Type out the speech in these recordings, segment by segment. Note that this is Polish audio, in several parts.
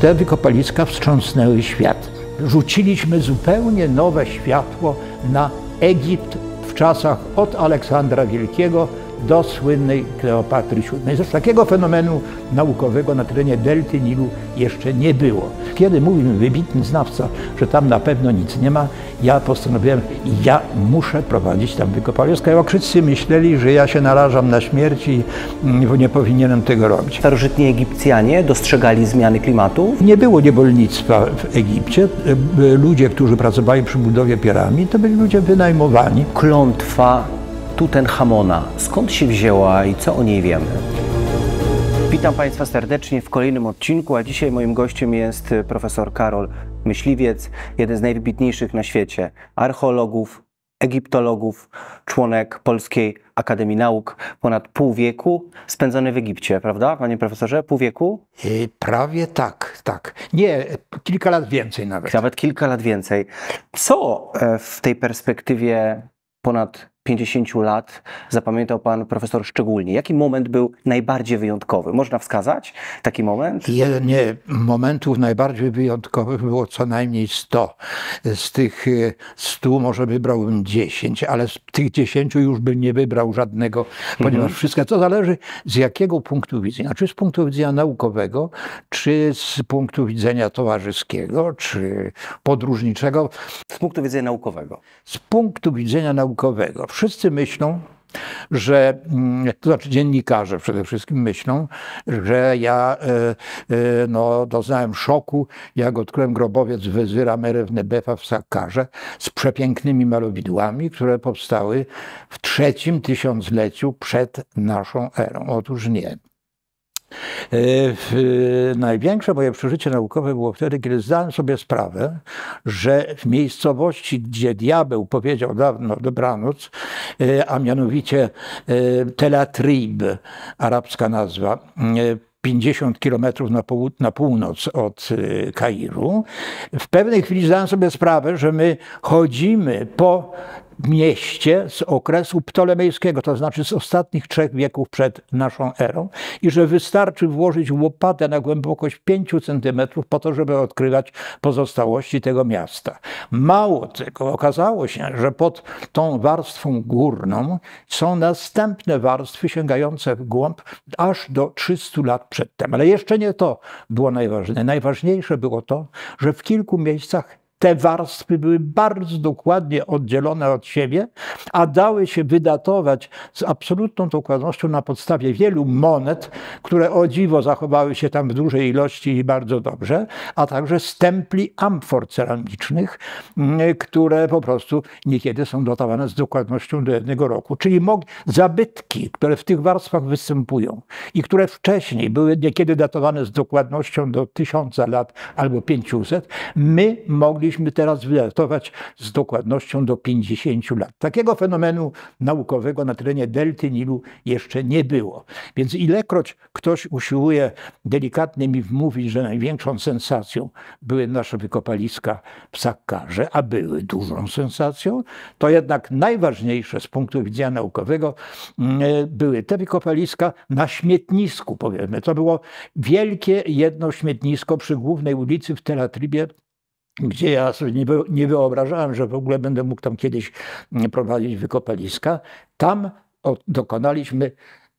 Te wykopaliska wstrząsnęły świat. Rzuciliśmy zupełnie nowe światło na Egipt w czasach od Aleksandra Wielkiego do słynnej Kleopatry VII. Zresztą takiego fenomenu naukowego na terenie delty Nilu jeszcze nie było. Kiedy mówił wybitny znawca, że tam na pewno nic nie ma, ja postanowiłem, ja muszę prowadzić tam wykopaliska. Skajokrzycy myśleli, że ja się narażam na śmierć i mm, nie powinienem tego robić. Starożytni Egipcjanie dostrzegali zmiany klimatu? Nie było niewolnictwa w Egipcie. Ludzie, którzy pracowali przy budowie piramid, to byli ludzie wynajmowani. Klątwa Tutenchamona. Skąd się wzięła i co o niej wiemy? Witam Państwa serdecznie w kolejnym odcinku, a dzisiaj moim gościem jest profesor Karol Myśliwiec, jeden z najwybitniejszych na świecie archeologów, egiptologów, członek Polskiej Akademii Nauk, ponad pół wieku spędzony w Egipcie, prawda, panie profesorze? Pół wieku? E, prawie tak, tak. Nie, kilka lat więcej nawet. Nawet kilka lat więcej. Co e, w tej perspektywie ponad 50 lat zapamiętał pan profesor szczególnie? Jaki moment był najbardziej wyjątkowy? Można wskazać taki moment? nie, momentów najbardziej wyjątkowych było co najmniej 100. Z tych 100 e, może wybrałbym 10, ale z tych 10 już bym nie wybrał żadnego, ponieważ mhm. wszystko to zależy z jakiego punktu widzenia. Czy z punktu widzenia naukowego, czy z punktu widzenia towarzyskiego, czy podróżniczego. Z punktu widzenia naukowego. Z punktu widzenia naukowego wszyscy myślą, że, mm, to znaczy dziennikarze przede wszystkim myślą, że ja e, e, no, doznałem szoku, jak odkryłem grobowiec wezyra Merewne Befa w Sakarze z przepięknymi malowidłami, które powstały w trzecim tysiącleciu przed naszą erą. Otóż nie. E, e, największe moje przeżycie naukowe było wtedy, kiedy zdałem sobie sprawę, że w miejscowości, gdzie diabeł powiedział dawno dobranoc, e, a mianowicie Telatrib, arabska nazwa, 50 kilometrów na, połu- na północ od y, Kairu, w pewnej chwili zdałem sobie sprawę, że my chodzimy po mieście z okresu ptolemejskiego, to znaczy z ostatnich trzech wieków przed naszą erą, i że wystarczy włożyć łopatę na głębokość 5 centymetrów po to, żeby odkrywać pozostałości tego miasta. Mało tego, okazało się, że pod tą warstwą górną są następne warstwy sięgające w głąb aż do 300 lat przedtem. Ale jeszcze nie to było najważniejsze. Najważniejsze było to, że w kilku miejscach te warstwy były bardzo dokładnie oddzielone od siebie, a dały się wydatować z absolutną dokładnością na podstawie wielu monet, które o dziwo zachowały się tam w dużej ilości i bardzo dobrze, a także stempli amfor ceramicznych, mm, które po prostu niekiedy są datowane z dokładnością do jednego roku. Czyli zabytki, które w tych warstwach występują i które wcześniej były niekiedy datowane z dokładnością do tysiąca lat albo 500, my mogli mogliśmy teraz wydatować z dokładnością do 50 lat. Takiego fenomenu naukowego na terenie delty Nilu jeszcze nie było. Więc ilekroć ktoś usiłuje delikatnie mi wmówić, że największą sensacją były nasze wykopaliska w Sakkarze, a były dużą sensacją, to jednak najważniejsze z punktu widzenia naukowego mm, e, były te wykopaliska na śmietnisku, powiedzmy. To było wielkie jedno śmietnisko przy głównej ulicy w Telatrybie gdzie ja sobie nie wyobrażałem, że w ogóle będę mógł tam kiedyś mm, prowadzić wykopaliska, tam dokonaliśmy,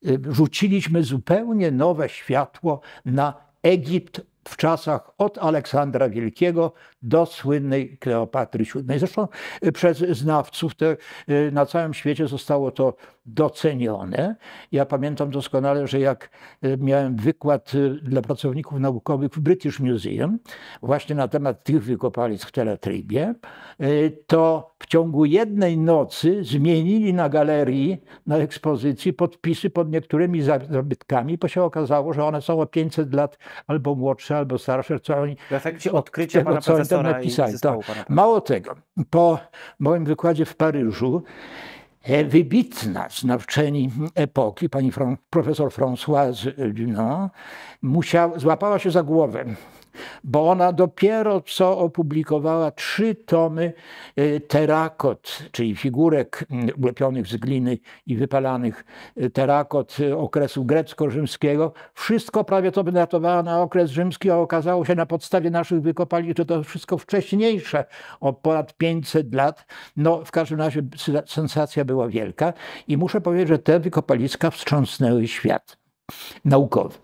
y, rzuciliśmy zupełnie nowe światło na Egipt w czasach od Aleksandra Wielkiego do słynnej Kleopatry VII. Zresztą y, przez znawców te, y, na całym świecie zostało to docenione. Ja pamiętam doskonale, że jak e, miałem wykład e, dla pracowników naukowych w British Museum właśnie na temat tych wykopalisk w Teletrybie, e, to w ciągu jednej nocy zmienili na galerii, na ekspozycji podpisy pod niektórymi zabytkami, bo się okazało, że one są o 500 lat albo młodsze, albo starsze. Co oni, w efekcie odkrycia tego, pana co oni tam tak. Pana Mało tego, po moim wykładzie w Paryżu E, Wybitna znawczyni epoki, pani profesor Françoise Dunant, musiał złapała się za głowę bo ona dopiero co opublikowała trzy tomy e, terakot, czyli figurek mm, ulepionych z gliny i wypalanych e, terakot e, okresu grecko-rzymskiego. Wszystko prawie to wydatowała na okres rzymski, a okazało się na podstawie naszych wykopali, że to wszystko wcześniejsze, o ponad 500 lat. No w każdym razie sensacja była wielka i muszę powiedzieć, że te wykopaliska wstrząsnęły świat naukowy.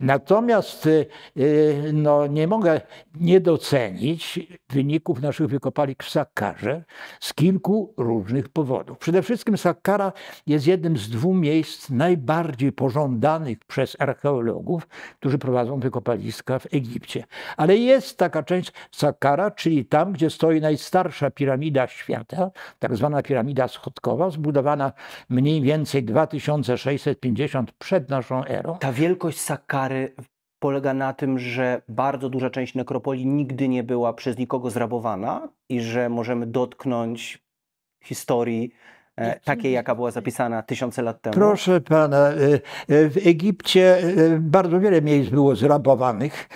Natomiast y, no, nie mogę nie docenić wyników naszych wykopalik w Sakarze z kilku różnych powodów. Przede wszystkim Sakara jest jednym z dwóch miejsc najbardziej pożądanych przez archeologów, którzy prowadzą wykopaliska w Egipcie. Ale jest taka część Sakara, czyli tam, gdzie stoi najstarsza piramida świata, tak zwana piramida schodkowa, zbudowana mniej więcej 2650 przed naszą erą. Ta wielkość Sakara kary polega na tym, że bardzo duża część nekropolii nigdy nie była przez nikogo zrabowana i że możemy dotknąć historii E, takiej, jaka była zapisana tysiące lat temu? Proszę pana, e, e, w Egipcie bardzo wiele miejsc było zrabowanych,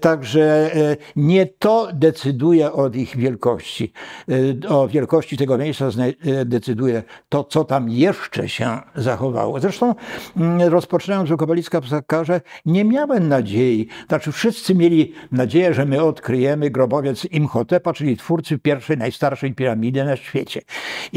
także nie to decyduje o ich wielkości. O wielkości tego miejsca decyduje to, co tam jeszcze się zachowało. Zresztą mm, rozpoczynając Rukowaliska Psakarze, nie miałem nadziei, znaczy wszyscy mieli nadzieję, że my odkryjemy grobowiec Imhotepa, czyli twórcy pierwszej, najstarszej piramidy na świecie.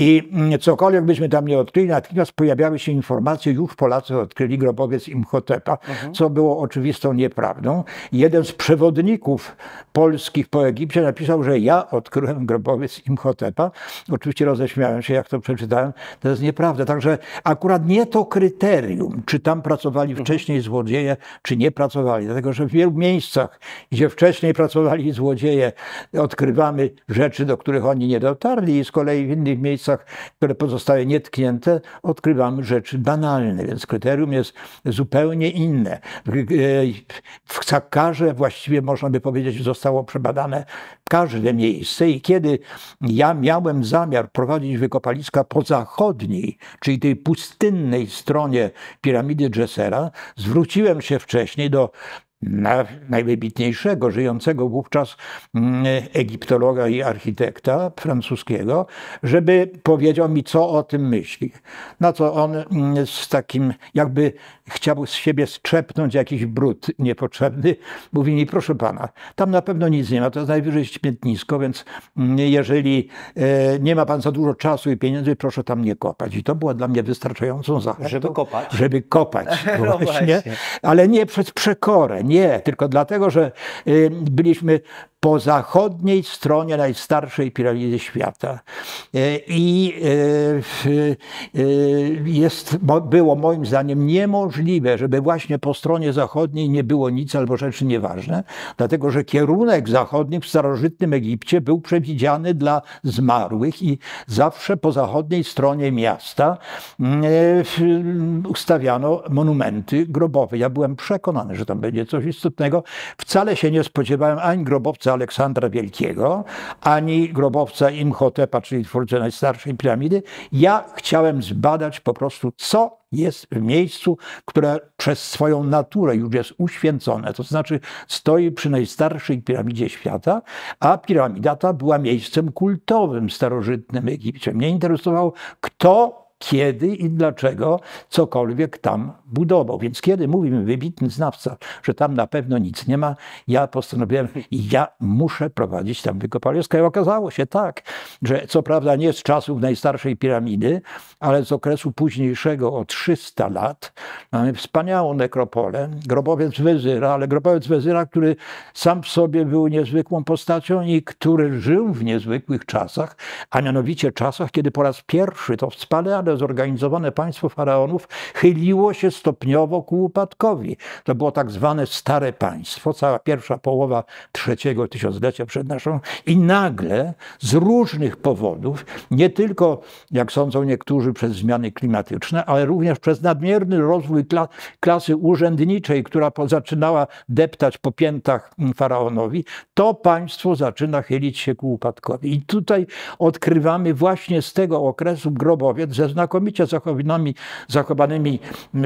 I mm, cokolwiek byśmy tam nie odkryli, natychmiast pojawiały się informacje, już Polacy odkryli grobowiec Imhotepa, mhm. co było oczywistą nieprawdą. Jeden z przewodników polskich po Egipcie napisał, że ja odkryłem grobowiec Imhotepa. Oczywiście roześmiałem się, jak to przeczytałem. To jest nieprawda. Także akurat nie to kryterium, czy tam pracowali mhm. wcześniej złodzieje, czy nie pracowali. Dlatego, że w wielu miejscach, gdzie wcześniej pracowali złodzieje, odkrywamy rzeczy, do których oni nie dotarli i z kolei w innych miejscach miejscach, które pozostaje nietknięte, odkrywamy rzeczy banalne, więc kryterium jest zupełnie inne. E, w Sakarze właściwie można by powiedzieć zostało przebadane każde miejsce i kiedy ja miałem zamiar prowadzić wykopaliska po zachodniej, czyli tej pustynnej stronie piramidy Dżesera, zwróciłem się wcześniej do najwybitniejszego żyjącego wówczas mm, egiptologa i architekta francuskiego, żeby powiedział mi, co o tym myśli. Na co on mm, z takim, jakby chciał z siebie strzepnąć jakiś brud niepotrzebny, mówi mi, proszę pana, tam na pewno nic nie ma, to jest najwyżej śmietnisko, więc mm, jeżeli e, nie ma pan za dużo czasu i pieniędzy, proszę tam nie kopać. I to była dla mnie wystarczającą zachętą, Żeby kopać. Żeby kopać, no właśnie. właśnie. Ale nie przez przekorę, nie, tylko dlatego, że y, byliśmy po zachodniej stronie najstarszej piramidy świata. E, I e, e, jest, było moim zdaniem niemożliwe, żeby właśnie po stronie zachodniej nie było nic albo rzeczy nieważne, dlatego że kierunek zachodni w starożytnym Egipcie był przewidziany dla zmarłych i zawsze po zachodniej stronie miasta mm, ustawiano monumenty grobowe. Ja byłem przekonany, że tam będzie coś istotnego. Wcale się nie spodziewałem ani grobowca Aleksandra Wielkiego, ani grobowca Imhotepa, czyli twórcy najstarszej piramidy. Ja chciałem zbadać po prostu, co jest w miejscu, które przez swoją naturę już jest uświęcone, to znaczy stoi przy najstarszej piramidzie świata, a piramida ta była miejscem kultowym w starożytnym Egipcie. Mnie interesowało, kto kiedy i dlaczego cokolwiek tam budował. Więc kiedy mówimy wybitny znawca, że tam na pewno nic nie ma, ja postanowiłem, ja muszę prowadzić tam wykopaliska. I okazało się tak, że co prawda nie z czasów najstarszej piramidy, ale z okresu późniejszego o 300 lat mamy wspaniałą nekropolę, grobowiec Wezyra, ale grobowiec Wezyra, który sam w sobie był niezwykłą postacią i który żył w niezwykłych czasach, a mianowicie czasach, kiedy po raz pierwszy to wspaniale całe zorganizowane państwo faraonów chyliło się stopniowo ku upadkowi. To było tak zwane stare państwo, cała pierwsza połowa trzeciego tysiąclecia przed naszą i nagle z różnych powodów, nie tylko, jak sądzą niektórzy, przez zmiany klimatyczne, ale również przez nadmierny rozwój klasy urzędniczej, która zaczynała deptać po piętach mm, faraonowi, to państwo zaczyna chylić się ku upadkowi. I tutaj odkrywamy właśnie z tego okresu grobowiec ze znakomicie zachowanymi, zachowanymi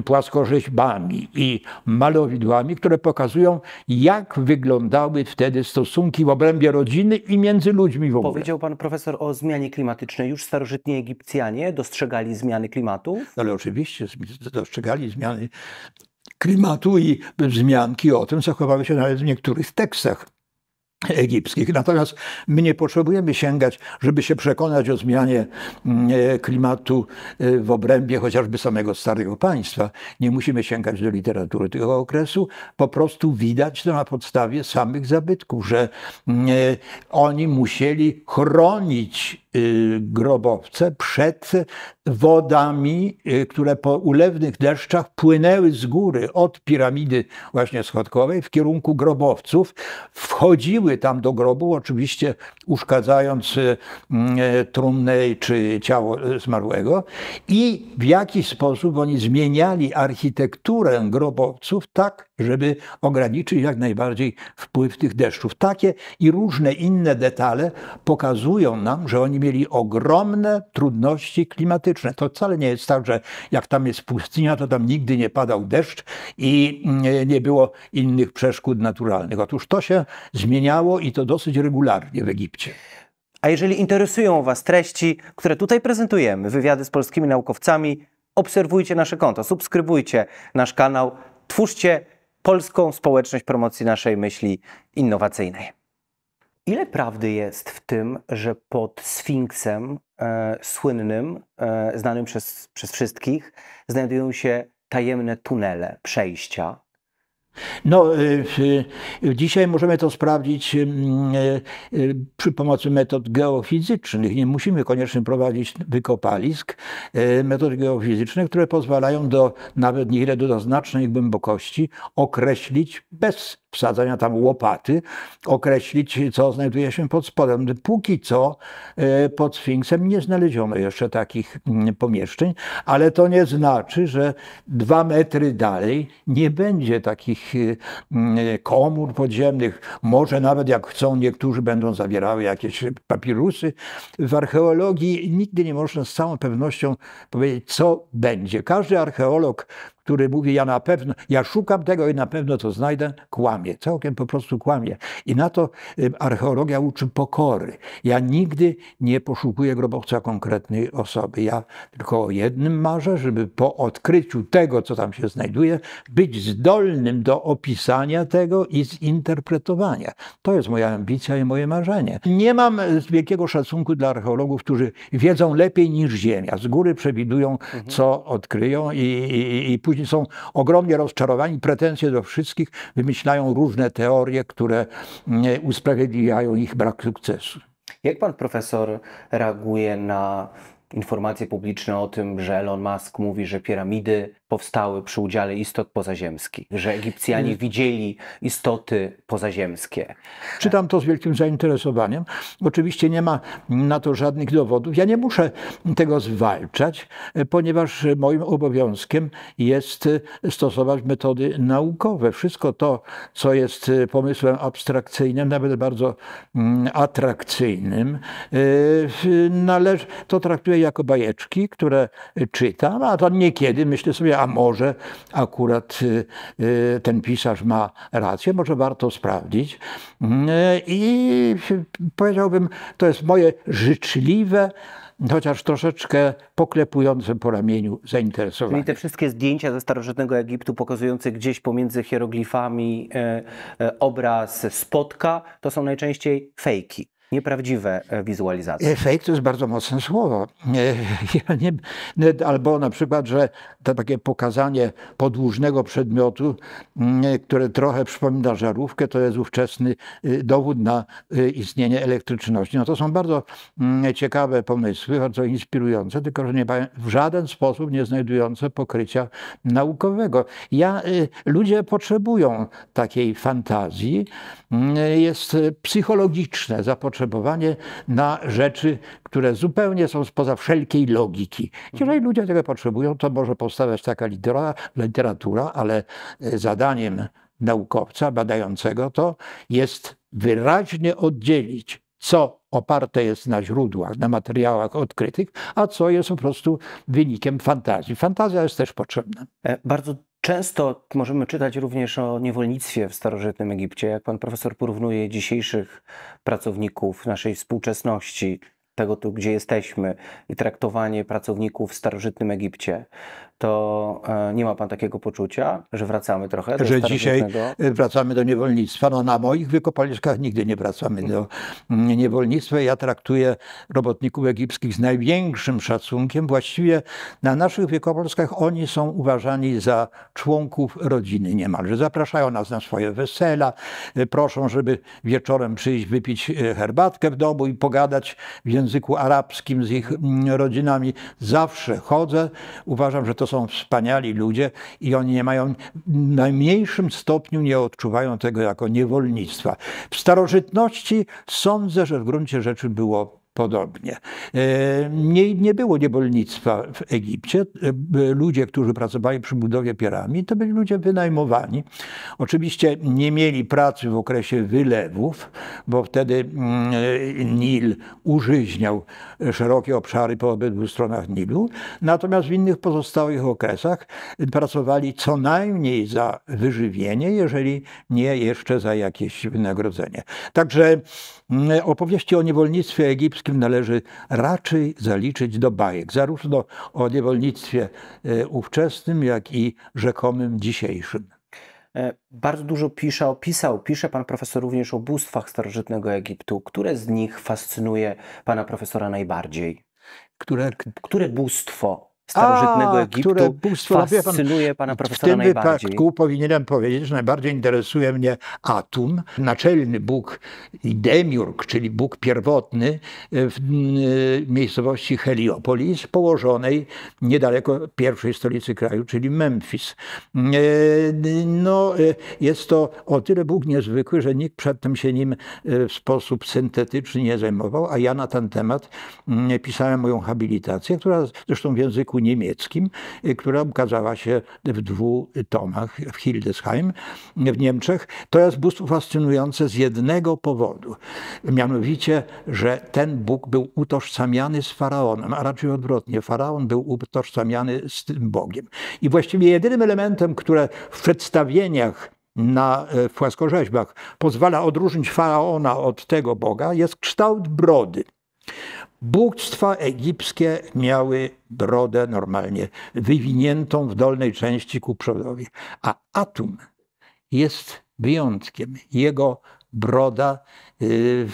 płaskorzeźbami i malowidłami, które pokazują, jak wyglądały wtedy stosunki w obrębie rodziny i między ludźmi w ogóle. Powiedział pan profesor o zmianie klimatycznej. Już starożytni Egipcjanie dostrzegali zmiany klimatu? No ale oczywiście dostrzegali zmiany klimatu i wzmianki o tym zachowały się nawet w niektórych tekstach egipskich. Natomiast my nie potrzebujemy sięgać, żeby się przekonać o zmianie mm, e, klimatu e, w obrębie chociażby samego Starego Państwa. Nie musimy sięgać do literatury tego okresu. Po prostu widać to na podstawie samych zabytków, że mm, e, oni musieli chronić y, grobowce przed wodami, y, które po ulewnych deszczach płynęły z góry od piramidy właśnie schodkowej w kierunku grobowców, wchodziły tam do grobu, oczywiście uszkadzając y, y, trumnę czy ciało zmarłego. I w jaki sposób oni zmieniali architekturę grobowców tak, żeby ograniczyć jak najbardziej wpływ tych deszczów. Takie i różne inne detale pokazują nam, że oni mieli ogromne trudności klimatyczne. To wcale nie jest tak, że jak tam jest pustynia, to tam nigdy nie padał deszcz i y, nie było innych przeszkód naturalnych. Otóż to się zmieniało działo i to dosyć regularnie w Egipcie. A jeżeli interesują Was treści, które tutaj prezentujemy, wywiady z polskimi naukowcami, obserwujcie nasze konto, subskrybujcie nasz kanał, twórzcie polską społeczność promocji naszej myśli innowacyjnej. Ile prawdy jest w tym, że pod Sfinksem e, słynnym, e, znanym przez, przez wszystkich, znajdują się tajemne tunele, przejścia, no, y, y, dzisiaj możemy to sprawdzić y, przy pomocy metod geofizycznych. Nie musimy koniecznie prowadzić wykopalisk, metod geofizycznych, które pozwalają do nawet niewiele do znacznej głębokości określić bez wsadzania tam łopaty, określić, co znajduje się pod spodem. Póki co pod Sfinksem nie znaleziono jeszcze takich mm, pomieszczeń, ale to nie znaczy, że dwa metry dalej nie będzie takich Y, mm, y, komór podziemnych, może nawet jak chcą, niektórzy będą zawierały jakieś papirusy. W archeologii nigdy nie można z całą pewnością powiedzieć, co będzie. Każdy archeolog który mówi, ja na pewno, ja szukam tego i na pewno to znajdę, kłamie. Całkiem po prostu kłamie. I na to y, archeologia uczy pokory. Ja nigdy nie poszukuję grobowca konkretnej osoby. Ja tylko o jednym marzę, żeby po odkryciu tego, co tam się znajduje, być zdolnym do opisania tego i zinterpretowania. To jest moja ambicja i moje marzenie. Nie mam y, wielkiego szacunku dla archeologów, którzy wiedzą lepiej niż Ziemia. Z góry przewidują, mhm. co odkryją i, i, i później później są ogromnie rozczarowani, pretensje do wszystkich, wymyślają różne teorie, które mm, usprawiedliwiają ich brak sukcesu. Jak pan profesor reaguje na informacje publiczne o tym, że Elon Musk mówi, że piramidy powstały przy udziale istot pozaziemskich, że Egipcjanie y- widzieli istoty pozaziemskie. Czytam to z wielkim zainteresowaniem. Oczywiście nie ma na to żadnych dowodów. Ja nie muszę tego zwalczać, ponieważ moim obowiązkiem jest stosować metody naukowe. Wszystko to, co jest pomysłem abstrakcyjnym, nawet bardzo mm, atrakcyjnym, y, należy, to traktuję jako bajeczki, które czytam, a to niekiedy myślę sobie, a może akurat y, y, ten pisarz ma rację, może warto sprawdzić. Mm, I powiedziałbym, to jest moje życzliwe, chociaż troszeczkę poklepujące po ramieniu zainteresowanie. Czyli te wszystkie zdjęcia ze starożytnego Egiptu pokazujące gdzieś pomiędzy hieroglifami e, e, obraz spotka, to są najczęściej fejki nieprawdziwe e, wizualizacje. Fake to jest bardzo mocne słowo. E, ja nie, albo na przykład, że to takie pokazanie podłużnego przedmiotu, e, które trochę przypomina żarówkę, to jest ówczesny dowód na istnienie elektryczności. No to są bardzo ciekawe pomysły, bardzo inspirujące, tylko że nie, w żaden sposób nie znajdujące pokrycia naukowego. Ja, ludzie potrzebują takiej fantazji. Jest psychologiczne zapotrzebowanie zapotrzebowanie na rzeczy, które zupełnie są spoza wszelkiej logiki. Jeżeli ludzie tego potrzebują, to może powstawać taka literatura, ale e, zadaniem naukowca badającego to jest wyraźnie oddzielić, co oparte jest na źródłach, na materiałach odkrytych, a co jest po prostu wynikiem fantazji. Fantazja jest też potrzebna. E, bardzo Często możemy czytać również o niewolnictwie w starożytnym Egipcie, jak pan profesor porównuje dzisiejszych pracowników naszej współczesności, tego tu, gdzie jesteśmy, i traktowanie pracowników w starożytnym Egipcie to e, nie ma pan takiego poczucia, że wracamy trochę do Że dzisiaj e, wracamy do niewolnictwa. No na moich wykopaliskach nigdy nie wracamy do mm, niewolnictwa. Ja traktuję robotników egipskich z największym szacunkiem. Właściwie na naszych wykopaliskach oni są uważani za członków rodziny niemalże. Zapraszają nas na swoje wesela, e, proszą, żeby wieczorem przyjść wypić herbatkę w domu i pogadać w języku arabskim z ich mm, rodzinami. Zawsze chodzę. Uważam, że to to są wspaniali ludzie i oni nie mają, w najmniejszym stopniu nie odczuwają tego jako niewolnictwa. W starożytności sądzę, że w gruncie rzeczy było podobnie. E, nie, nie było niewolnictwa w Egipcie. E, ludzie, którzy pracowali przy budowie piramid, to byli ludzie wynajmowani. Oczywiście nie mieli pracy w okresie wylewów, bo wtedy mm, e, Nil użyźniał szerokie obszary po obydwu stronach Nilu. Natomiast w innych pozostałych okresach pracowali co najmniej za wyżywienie, jeżeli nie jeszcze za jakieś wynagrodzenie. Także Mm, opowieści o niewolnictwie egipskim należy raczej zaliczyć do bajek, zarówno o niewolnictwie e, ówczesnym, jak i rzekomym dzisiejszym. E, bardzo dużo pisze, opisał, pisze pan profesor również o bóstwach starożytnego Egiptu. Które z nich fascynuje pana profesora najbardziej? Które, które bóstwo starożytnego A, Egiptu które bóstwo, no fascynuje pan, pana profesora W tym najbardziej. wypadku powinienem powiedzieć, że najbardziej interesuje mnie Atum, naczelny bóg i demiurg, czyli bóg pierwotny e, w e, miejscowości Heliopolis, położonej niedaleko pierwszej stolicy kraju, czyli Memphis. E, no, jest to o tyle bóg niezwykły, że nikt przedtem się nim w sposób syntetyczny nie zajmował, a ja na ten temat pisałem moją habilitację, która zresztą w języku języku niemieckim, y, która ukazała się w dwóch tomach w Hildesheim w Niemczech. To jest bóstwo fascynujące z jednego powodu, mianowicie, że ten Bóg był utożsamiany z faraonem, a raczej odwrotnie, faraon był utożsamiany z tym Bogiem. I właściwie jedynym elementem, które w przedstawieniach na e, płaskorzeźbach pozwala odróżnić faraona od tego Boga, jest kształt brody. Bóstwa egipskie miały brodę normalnie wywiniętą w dolnej części ku przodowi, a Atum jest wyjątkiem. Jego broda y,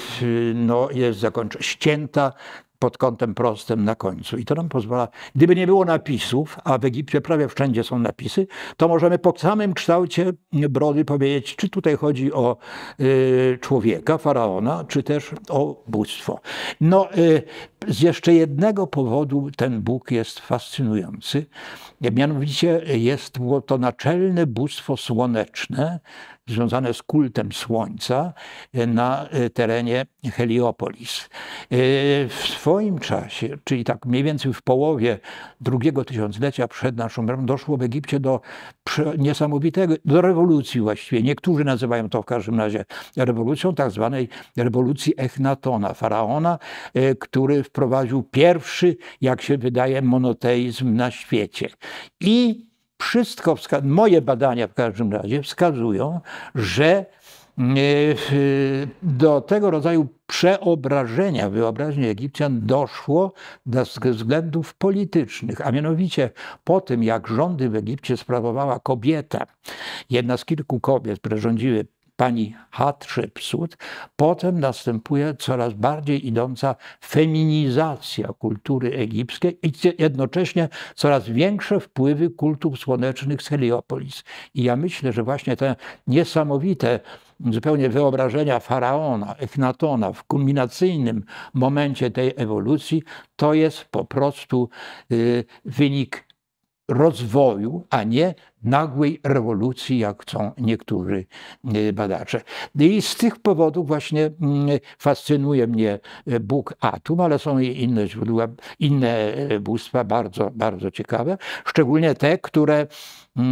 no, jest zakończona, ścięta pod kątem prostym na końcu. I to nam pozwala, gdyby nie było napisów, a w Egipcie prawie wszędzie są napisy, to możemy po samym kształcie brody powiedzieć, czy tutaj chodzi o y, człowieka, faraona, czy też o bóstwo. No, y, z jeszcze jednego powodu ten Bóg jest fascynujący. Mianowicie jest to naczelne bóstwo słoneczne, związane z kultem Słońca na e, terenie Heliopolis. E, w swoim czasie, czyli tak mniej więcej w połowie drugiego tysiąclecia przed naszą erą, doszło w Egipcie do niesamowitego, do rewolucji właściwie. Niektórzy nazywają to w każdym razie rewolucją, tak zwanej rewolucji Echnatona, faraona, e, który wprowadził pierwszy, jak się wydaje, monoteizm na świecie. I wszystko, moje badania w każdym razie wskazują, że e, do tego rodzaju przeobrażenia wyobraźni Egipcjan doszło ze względów politycznych, a mianowicie po tym, jak rządy w Egipcie sprawowała kobieta, jedna z kilku kobiet, które rządziły pani Hatshepsut. Potem następuje coraz bardziej idąca feminizacja kultury egipskiej i jednocześnie coraz większe wpływy kultów słonecznych z Heliopolis. I ja myślę, że właśnie te niesamowite zupełnie wyobrażenia faraona, Echnatona w kulminacyjnym momencie tej ewolucji, to jest po prostu y, wynik rozwoju, a nie nagłej rewolucji, jak chcą niektórzy e, badacze. I z tych powodów właśnie mm, fascynuje mnie e, Bóg Atum, ale są i inne źródła, inne e, bóstwa bardzo, bardzo ciekawe, szczególnie te, które mm,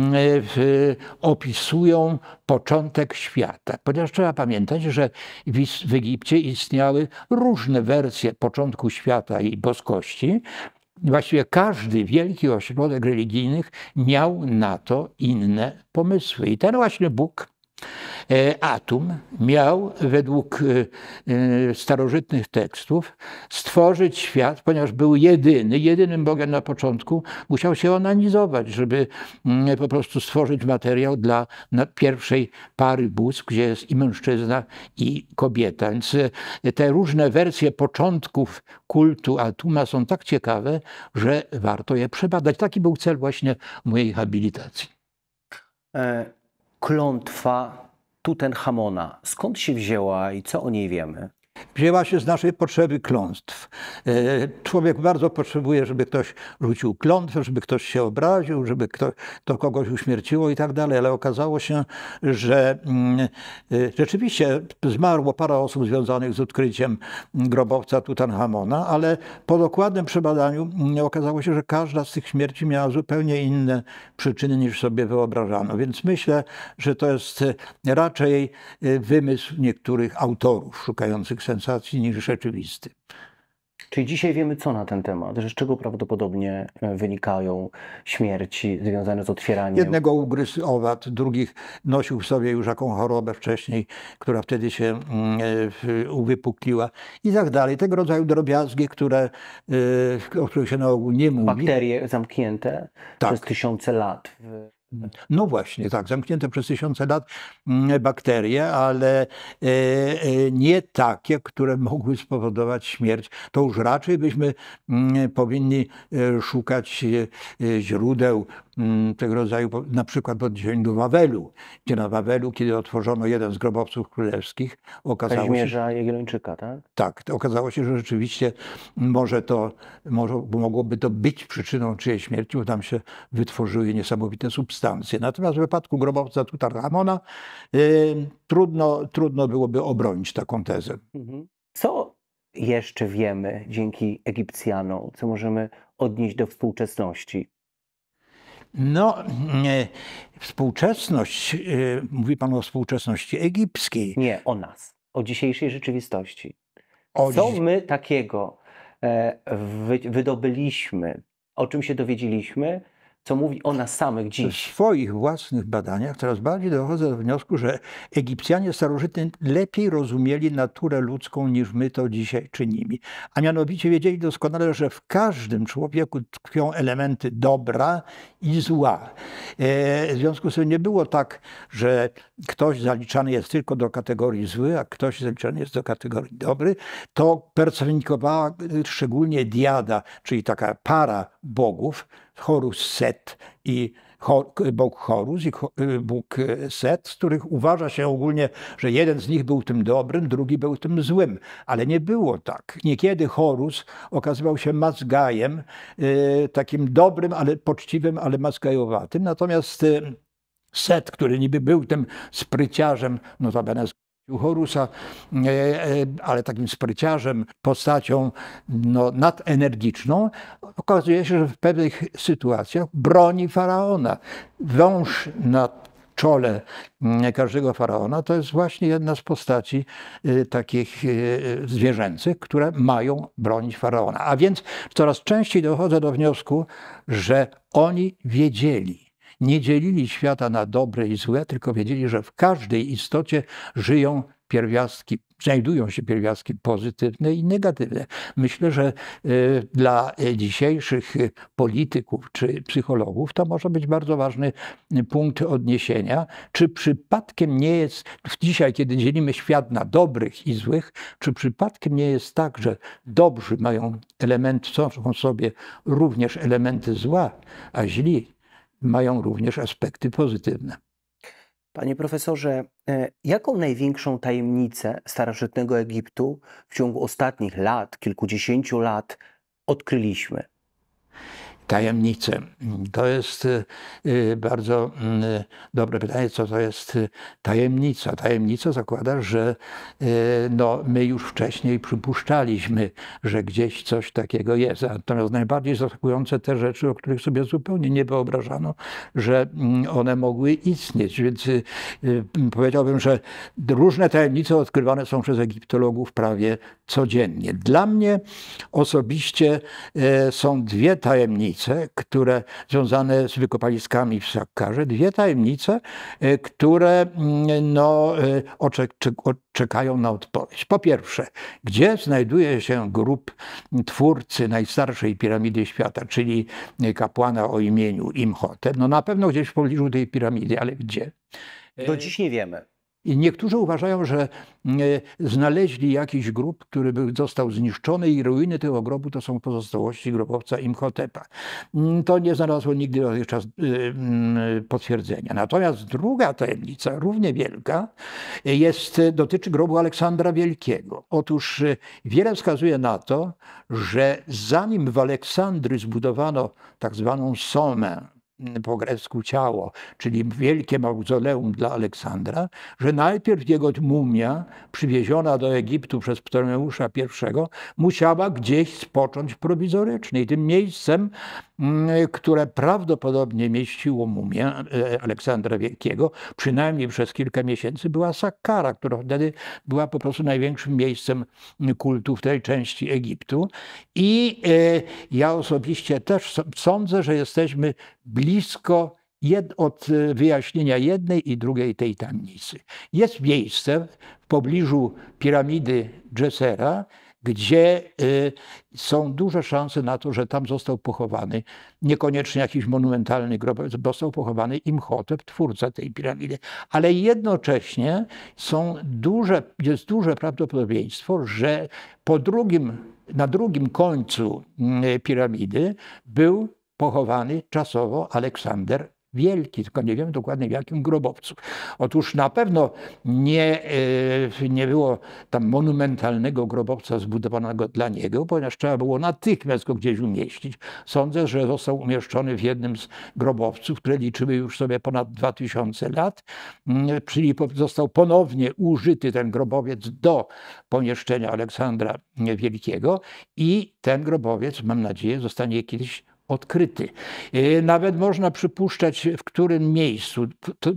opisują początek świata. Ponieważ trzeba pamiętać, że w Egipcie istniały różne wersje początku świata i boskości, właściwie każdy wielki ośrodek religijnych miał na to inne pomysły. I ten właśnie Bóg E, Atum miał według e, e, starożytnych tekstów stworzyć świat, ponieważ był jedyny, jedynym Bogiem na początku, musiał się onanizować, żeby mm, po prostu stworzyć materiał dla pierwszej pary bóstw, gdzie jest i mężczyzna, i kobieta. Więc te różne wersje początków kultu Atuma są tak ciekawe, że warto je przebadać. Taki był cel właśnie mojej habilitacji klątwa Tutenchamona. Skąd się wzięła i co o niej wiemy? wzięła się z naszej potrzeby klątw. E, człowiek bardzo potrzebuje, żeby ktoś rzucił klątwę, żeby ktoś się obraził, żeby ktoś, to kogoś uśmierciło i tak dalej, ale okazało się, że mm, e, rzeczywiście zmarło parę osób związanych z odkryciem grobowca Tutanhamona, ale po dokładnym przebadaniu mm, okazało się, że każda z tych śmierci miała zupełnie inne przyczyny niż sobie wyobrażano. Więc myślę, że to jest e, raczej wymysł niektórych autorów szukających sensacji niż rzeczywisty. Czyli dzisiaj wiemy co na ten temat, że z czego prawdopodobnie e, wynikają śmierci związane z otwieraniem. Jednego ugryzł owad, drugich nosił w sobie już jaką chorobę wcześniej, która wtedy się mm, e, uwypukliła i tak dalej. Tego rodzaju drobiazgi, które, e, o których się na ogół nie mówi. Bakterie zamknięte tak. przez tysiące lat. Hmm. No właśnie, tak, zamknięte przez tysiące lat mm, bakterie, ale e, e, nie takie, które mogły spowodować śmierć. To już raczej byśmy mm, powinni e, szukać źródeł Mm, tego rodzaju, na przykład w odniesieniu do Wawelu, gdzie na Wawelu, kiedy otworzono jeden z grobowców królewskich, okazało się się... Jagiellończyka, tak? Tak, okazało się, że rzeczywiście może to, może, mogłoby to być przyczyną czyjejś śmierci, bo tam się wytworzyły niesamowite substancje. Natomiast w wypadku grobowca Tutankamona yy, trudno, trudno byłoby obronić taką tezę. Mhm. Co jeszcze wiemy dzięki Egipcjanom, co możemy odnieść do współczesności? No, e, współczesność, e, mówi Pan o współczesności egipskiej. Nie, o nas, o dzisiejszej rzeczywistości. O Co my takiego e, wydobyliśmy, o czym się dowiedzieliśmy, co mówi o nas samych dziś. W swoich własnych badaniach coraz bardziej dochodzę do wniosku, że Egipcjanie starożytni lepiej rozumieli naturę ludzką niż my to dzisiaj czynimy. A mianowicie wiedzieli doskonale, że w każdym człowieku tkwią elementy dobra i zła. E, w związku z tym nie było tak, że ktoś zaliczany jest tylko do kategorii zły, a ktoś zaliczany jest do kategorii dobry. To personifikowało szczególnie diada, czyli taka para bogów, Horus Set i Bóg Horus i y, Bóg y, Set, z których uważa się ogólnie, że jeden z nich był tym dobrym, drugi był tym złym. Ale nie było tak. Niekiedy Horus okazywał się mazgajem, y, takim dobrym, ale poczciwym, ale mazgajowatym. Natomiast Set, który niby był tym spryciarzem, notabene Horusa, e, e, ale takim spryciarzem, postacią no, nadenergiczną, okazuje się, że w pewnych sytuacjach broni faraona. Wąż na czole mm, każdego faraona to jest właśnie jedna z postaci y, takich y, y, zwierzęcych, które mają bronić faraona. A więc coraz częściej dochodzę do wniosku, że oni wiedzieli, nie dzielili świata na dobre i złe, tylko wiedzieli, że w każdej istocie żyją pierwiastki, znajdują się pierwiastki pozytywne i negatywne. Myślę, że y, dla dzisiejszych polityków czy psychologów to może być bardzo ważny y, punkt odniesienia. Czy przypadkiem nie jest, dzisiaj kiedy dzielimy świat na dobrych i złych, czy przypadkiem nie jest tak, że dobrzy mają elementy, są w sobie również elementy zła, a źli mają również aspekty pozytywne. Panie profesorze, e, jaką największą tajemnicę starożytnego Egiptu w ciągu ostatnich lat, kilkudziesięciu lat odkryliśmy? tajemnicę? To jest y, y, bardzo mm, y, dobre pytanie, co to jest tajemnica. Tajemnica zakłada, że no, my już wcześniej przypuszczaliśmy, że gdzieś coś takiego jest. Natomiast najbardziej zaskakujące te rzeczy, o których sobie zupełnie nie wyobrażano, że mm, one mogły istnieć. Więc powiedziałbym, że różne tajemnice odkrywane są przez egiptologów prawie codziennie. Dla mnie osobiście e, są dwie tajemnice, które związane z wykopaliskami w Sakarze, dwie tajemnice, e, które mm, no, e, czekają na odpowiedź. Po pierwsze, gdzie znajduje się grób twórcy najstarszej piramidy świata, czyli kapłana o imieniu Imhotep? No na pewno gdzieś w pobliżu tej piramidy, ale gdzie? Do dziś nie wiemy. I niektórzy uważają, że e, znaleźli jakiś grób, który został zniszczony i ruiny tego grobu to są pozostałości grobowca Imhotepa. Mm, to nie znalazło nigdy dotychczas y, mm, potwierdzenia. Natomiast druga tajemnica, równie wielka, jest, e, dotyczy grobu Aleksandra Wielkiego. Otóż e, wiele wskazuje na to, że zanim w Aleksandry zbudowano tak zwaną Somę, po grecku ciało, czyli wielkie mauzoleum dla Aleksandra, że najpierw jego mumia przywieziona do Egiptu przez Ptolemeusza I musiała gdzieś spocząć prowizorycznie. I tym miejscem Mm, które prawdopodobnie mieściło mumię e, Aleksandra Wielkiego, przynajmniej przez kilka miesięcy, była Saqqara, która wtedy była po prostu największym miejscem mm, kultu w tej części Egiptu. I e, ja osobiście też sądzę, że jesteśmy blisko od e, wyjaśnienia jednej i drugiej tej tamnicy. Jest miejsce w pobliżu piramidy Dżesera, gdzie y, są duże szanse na to, że tam został pochowany niekoniecznie jakiś monumentalny grob, został pochowany Imhotep, twórca tej piramidy. Ale jednocześnie są duże, jest duże prawdopodobieństwo, że po drugim, na drugim końcu mm, piramidy był pochowany czasowo Aleksander wielki, tylko nie wiemy dokładnie w jakim grobowcu. Otóż na pewno nie, e, nie było tam monumentalnego grobowca zbudowanego dla niego, ponieważ trzeba było natychmiast go gdzieś umieścić. Sądzę, że został umieszczony w jednym z grobowców, które liczyły już sobie ponad 2000 lat, mm, czyli został ponownie użyty ten grobowiec do pomieszczenia Aleksandra Wielkiego i ten grobowiec, mam nadzieję, zostanie kiedyś odkryty. E, nawet można przypuszczać, w którym miejscu.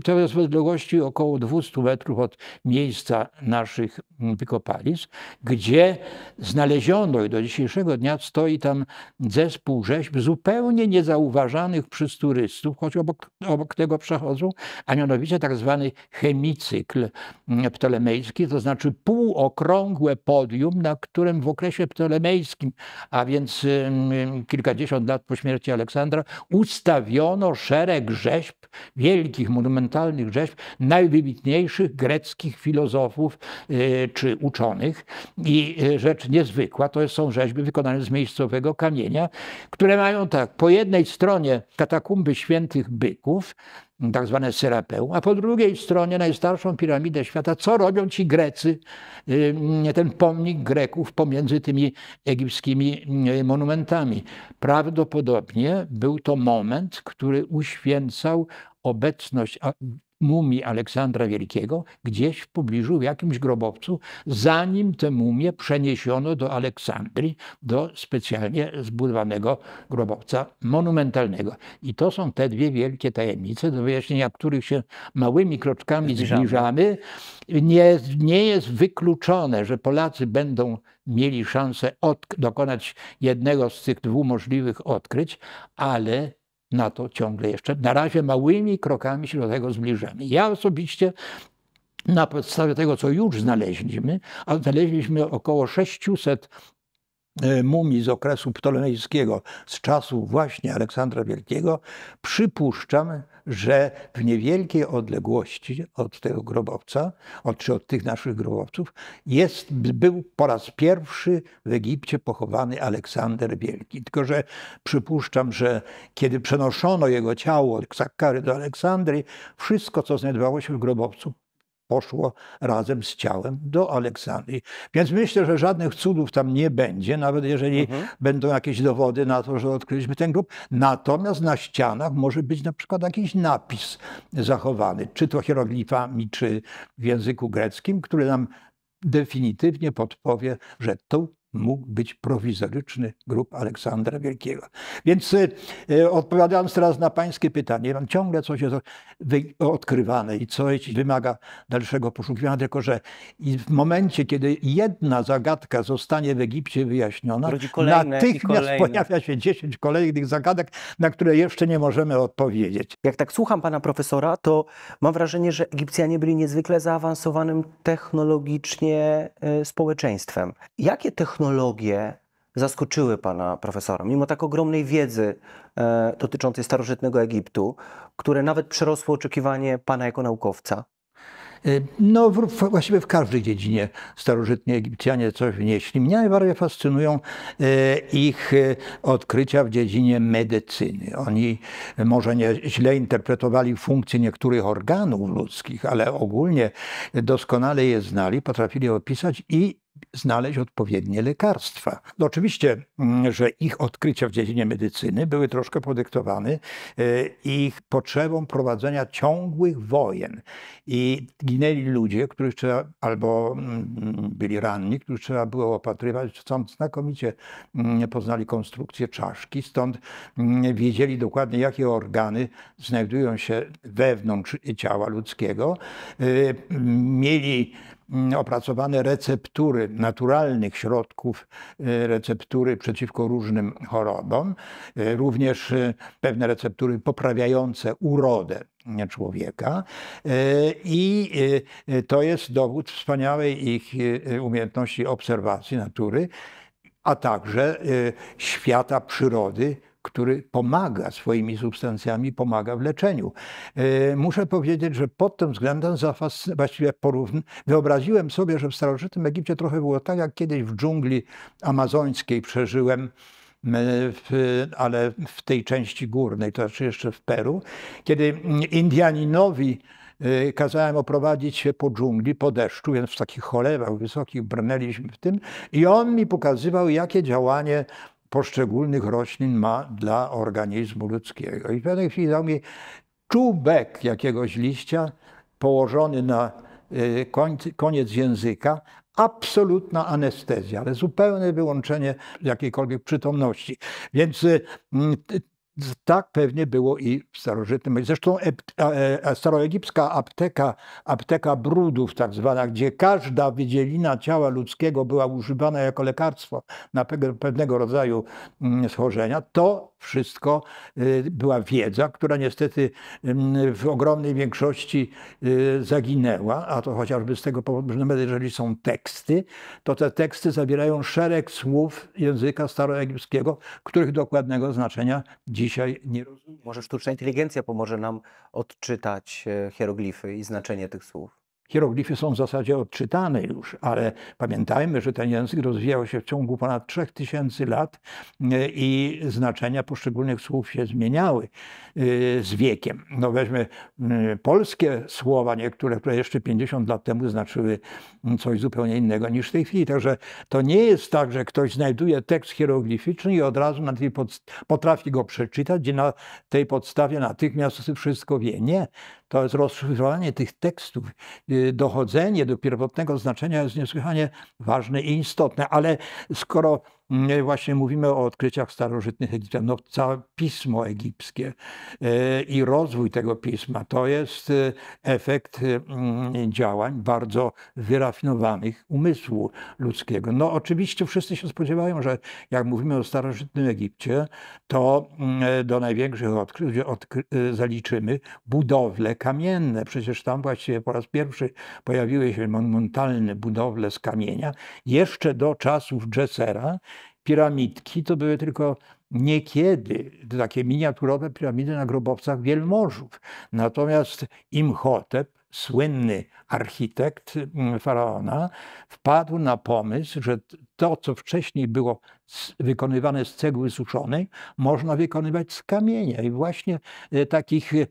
To jest w odległości około 200 metrów od miejsca naszych mm, wykopalisk, gdzie znaleziono i do dzisiejszego dnia stoi tam zespół rzeźb zupełnie niezauważanych przez turystów, choć obok, obok tego przechodzą, a mianowicie tak zwany hemicykl mm, ptolemejski, to znaczy półokrągłe podium, na którym w okresie ptolemejskim, a więc mm, kilkadziesiąt lat po śmierci Aleksandra, ustawiono szereg rzeźb, wielkich, monumentalnych rzeźb najwybitniejszych greckich filozofów y, czy uczonych. I y, rzecz niezwykła to są rzeźby wykonane z miejscowego kamienia, które mają tak, po jednej stronie katakumby świętych byków, tak zwane Syrapeum, a po drugiej stronie najstarszą piramidę świata, co robią ci Grecy, y, ten pomnik Greków pomiędzy tymi egipskimi y, monumentami. Prawdopodobnie był to moment, który uświęcał obecność mumii Aleksandra Wielkiego gdzieś w pobliżu, w jakimś grobowcu, zanim tę mumię przeniesiono do Aleksandrii, do specjalnie zbudowanego grobowca monumentalnego. I to są te dwie wielkie tajemnice, do wyjaśnienia których się małymi kroczkami zbliżamy. Nie, nie jest wykluczone, że Polacy będą mieli szansę dokonać jednego z tych dwóch możliwych odkryć, ale na to ciągle jeszcze. Na razie małymi krokami się do tego zbliżamy. Ja osobiście na podstawie tego, co już znaleźliśmy, a znaleźliśmy około 600 E, mumii z okresu ptolemejskiego, z czasu właśnie Aleksandra Wielkiego, przypuszczam, że w niewielkiej odległości od tego grobowca, od, czy od tych naszych grobowców, jest, był po raz pierwszy w Egipcie pochowany Aleksander Wielki. Tylko, że przypuszczam, że kiedy przenoszono jego ciało od Ksakary do Aleksandrii, wszystko, co znajdowało się w grobowcu, poszło razem z ciałem do Aleksandrii. Więc myślę, że żadnych cudów tam nie będzie, nawet jeżeli mhm. będą jakieś dowody na to, że odkryliśmy ten grób. Natomiast na ścianach może być na przykład jakiś napis zachowany, czy to hieroglifami, czy w języku greckim, który nam definitywnie podpowie, że tu mógł być prowizoryczny grób Aleksandra Wielkiego. Więc y, odpowiadając teraz na pańskie pytanie, mam ciągle coś jest odkrywane i coś wymaga dalszego poszukiwania, tylko że w momencie, kiedy jedna zagadka zostanie w Egipcie wyjaśniona, kolejne, natychmiast pojawia się dziesięć kolejnych zagadek, na które jeszcze nie możemy odpowiedzieć. Jak tak słucham pana profesora, to mam wrażenie, że Egipcjanie byli niezwykle zaawansowanym technologicznie y, społeczeństwem. Jakie technologie technologie zaskoczyły pana profesora, mimo tak ogromnej wiedzy e, dotyczącej starożytnego Egiptu, które nawet przerosło oczekiwanie pana jako naukowca? E, no, w, w, właściwie w każdej dziedzinie starożytni Egipcjanie coś wnieśli. Mnie najbardziej fascynują e, ich e, odkrycia w dziedzinie medycyny. Oni e, może nie źle interpretowali funkcje niektórych organów ludzkich, ale ogólnie doskonale je znali, potrafili opisać i znaleźć odpowiednie lekarstwa. No oczywiście, mm, że ich odkrycia w dziedzinie medycyny były troszkę podyktowane e, ich potrzebą prowadzenia ciągłych wojen. I ginęli ludzie, których trzeba, albo mm, byli ranni, których trzeba było opatrywać, stąd znakomicie mm, poznali konstrukcję czaszki, stąd wiedzieli dokładnie, jakie organy znajdują się wewnątrz ciała ludzkiego. E, mieli Mm, opracowane receptury naturalnych środków, y, receptury przeciwko różnym chorobom, y, również y, pewne receptury poprawiające urodę człowieka. I to jest dowód wspaniałej ich umiejętności obserwacji natury, a także świata przyrody który pomaga swoimi substancjami, pomaga w leczeniu. E, muszę powiedzieć, że pod tym względem właściwie porówn wyobraziłem sobie, że w starożytnym Egipcie trochę było tak, jak kiedyś w dżungli amazońskiej przeżyłem. E, w, ale w tej części górnej, to znaczy jeszcze w Peru, kiedy Indianinowi e, kazałem oprowadzić się po dżungli, po deszczu, więc w takich cholewach wysokich brnęliśmy w tym i on mi pokazywał, jakie działanie poszczególnych roślin ma dla organizmu ludzkiego. I w pewnej chwili dał mi czubek jakiegoś liścia położony na y, koniec języka, absolutna anestezja, ale zupełne wyłączenie jakiejkolwiek przytomności. Więc y, y, tak pewnie było i w starożytnym. Zresztą e, staroegipska apteka, apteka brudów, tak zwana, gdzie każda wydzielina ciała ludzkiego była używana jako lekarstwo na pewnego rodzaju mm, schorzenia, to wszystko y, była wiedza, która niestety mm, w ogromnej większości y, zaginęła, a to chociażby z tego powodu, że jeżeli są teksty, to te teksty zawierają szereg słów języka staroegipskiego, których dokładnego znaczenia dziś dzisiaj nie rozumiem. Może sztuczna inteligencja pomoże nam odczytać e, hieroglify i znaczenie tych słów. Hieroglify są w zasadzie odczytane już, ale pamiętajmy, że ten język rozwijał się w ciągu ponad 3000 lat e, i znaczenia poszczególnych słów się zmieniały e, z wiekiem. No weźmy polskie słowa, niektóre, które jeszcze 50 lat temu znaczyły coś zupełnie innego niż w tej chwili. Także to nie jest tak, że ktoś znajduje tekst hieroglificzny i od razu na tej potrafi go przeczytać, i na tej podstawie natychmiast wszystko wie. Nie. To jest rozszyfrowanie tych tekstów, y, dochodzenie do pierwotnego znaczenia jest niesłychanie ważne i istotne, ale skoro właśnie mówimy o odkryciach starożytnych Egipcjan. No, całe pismo egipskie e, i rozwój tego pisma to jest e, efekt mm, działań bardzo wyrafinowanych umysłu ludzkiego. No oczywiście wszyscy się spodziewają, że jak mówimy o starożytnym Egipcie, to mm, e, do największych odkryć zaliczymy budowle kamienne. Przecież tam właściwie po raz pierwszy pojawiły się monumentalne budowle z kamienia, jeszcze do czasów Dżesera, piramidki to były tylko niekiedy takie miniaturowe piramidy na grobowcach wielmożów. Natomiast Imhotep, słynny architekt mm, faraona, wpadł na pomysł, że to, co wcześniej było wykonywane z cegły suszonej, można wykonywać z kamienia. I właśnie e, takich e,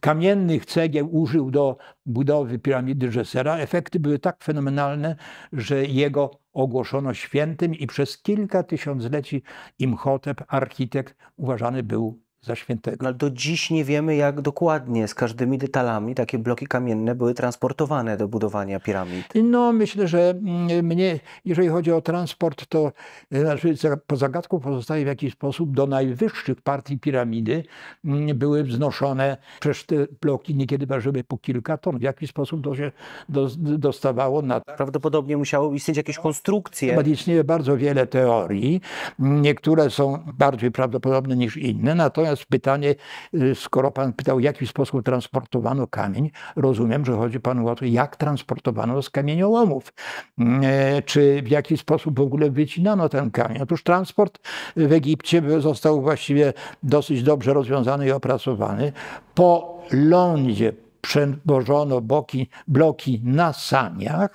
kamiennych cegieł użył do budowy piramidy Dżesera. Efekty były tak fenomenalne, że jego ogłoszono świętym i przez kilka tysiącleci Imhotep, architekt, uważany był za świętego. No, ale do dziś nie wiemy, jak dokładnie, z każdymi detalami, takie bloki kamienne były transportowane do budowania piramid. No, myślę, że mm, mnie, jeżeli chodzi o transport, to e, znaczy, po zagadku pozostaje w jakiś sposób do najwyższych partii piramidy mm, były wznoszone, przecież te bloki niekiedy ważyły po kilka ton. W jaki sposób to się do, dostawało na... Prawdopodobnie musiało istnieć jakieś konstrukcje. Istnieje bardzo wiele teorii. Niektóre są bardziej prawdopodobne niż inne, natomiast Natomiast pytanie, y, skoro pan pytał, w jaki sposób transportowano kamień, rozumiem, że chodzi panu o to, jak transportowano z kamieniołomów. Mm, e, czy w jaki sposób w ogóle wycinano ten kamień. Otóż transport w Egipcie został właściwie dosyć dobrze rozwiązany i opracowany. Po lądzie, przewożono boki, bloki na saniach,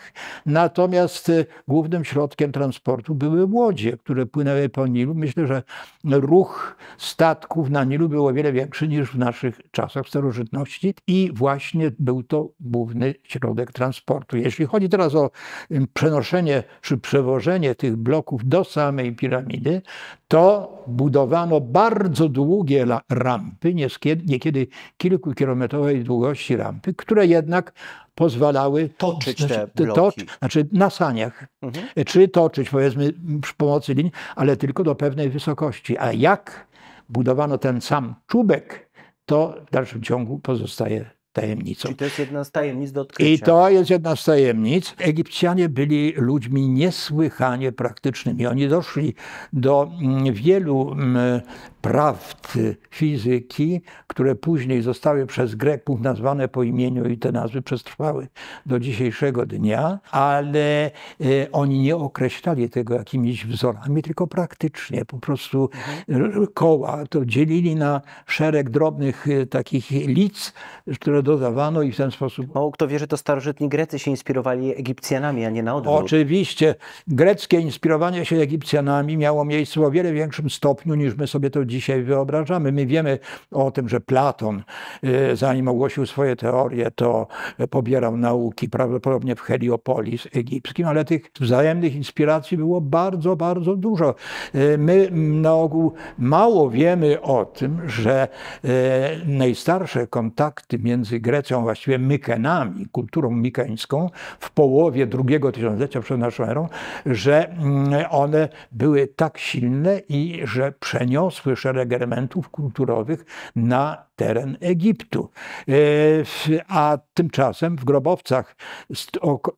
natomiast y, głównym środkiem transportu były łodzie, które płynęły po Nilu. Myślę, że ruch statków na Nilu był o wiele większy niż w naszych czasach starożytności i właśnie był to główny środek transportu. Jeśli chodzi teraz o y, przenoszenie czy przewożenie tych bloków do samej piramidy, to budowano bardzo długie rampy, niekiedy kilkukilometrowej długości rampy, które jednak pozwalały toczyć znaczy, te bloki. Tocz, znaczy na saniach, mhm. E, czy toczyć powiedzmy przy pomocy linii, ale tylko do pewnej wysokości. A jak budowano ten sam czubek, to w dalszym ciągu pozostaje tajemnicą. Czyli to jest jedna z tajemnic do odkrycia. I to jest jedna z tajemnic. Egipcjanie byli ludźmi niesłychanie praktycznymi. Oni doszli do mm, wielu mm, prawd fizyki, które później zostały przez Greków nazwane po imieniu i te nazwy przetrwały do dzisiejszego dnia, ale e, oni nie określali tego jakimiś wzorami, tylko praktycznie, po prostu mhm. koła, to dzielili na szereg drobnych e, takich lic, które dodawano i w ten sposób. Mało kto wie, że to starożytni Grecy się inspirowali Egipcjanami, a nie na odwrót. Oczywiście. Greckie inspirowanie się Egipcjanami miało miejsce w o wiele większym stopniu niż my sobie to dzisiaj wyobrażamy. My wiemy o tym, że Platon, y, zanim ogłosił swoje teorie, to pobierał nauki prawdopodobnie w Heliopolis egipskim, ale tych wzajemnych inspiracji było bardzo, bardzo dużo. Y, my na ogół mało wiemy o tym, że y, najstarsze kontakty między między Grecją, właściwie Mykenami, kulturą Mikańską, w połowie drugiego tysiąclecia przed naszą erą, że mm, one były tak silne i że przeniosły szereg elementów kulturowych na teren Egiptu. E, a tymczasem w grobowcach z,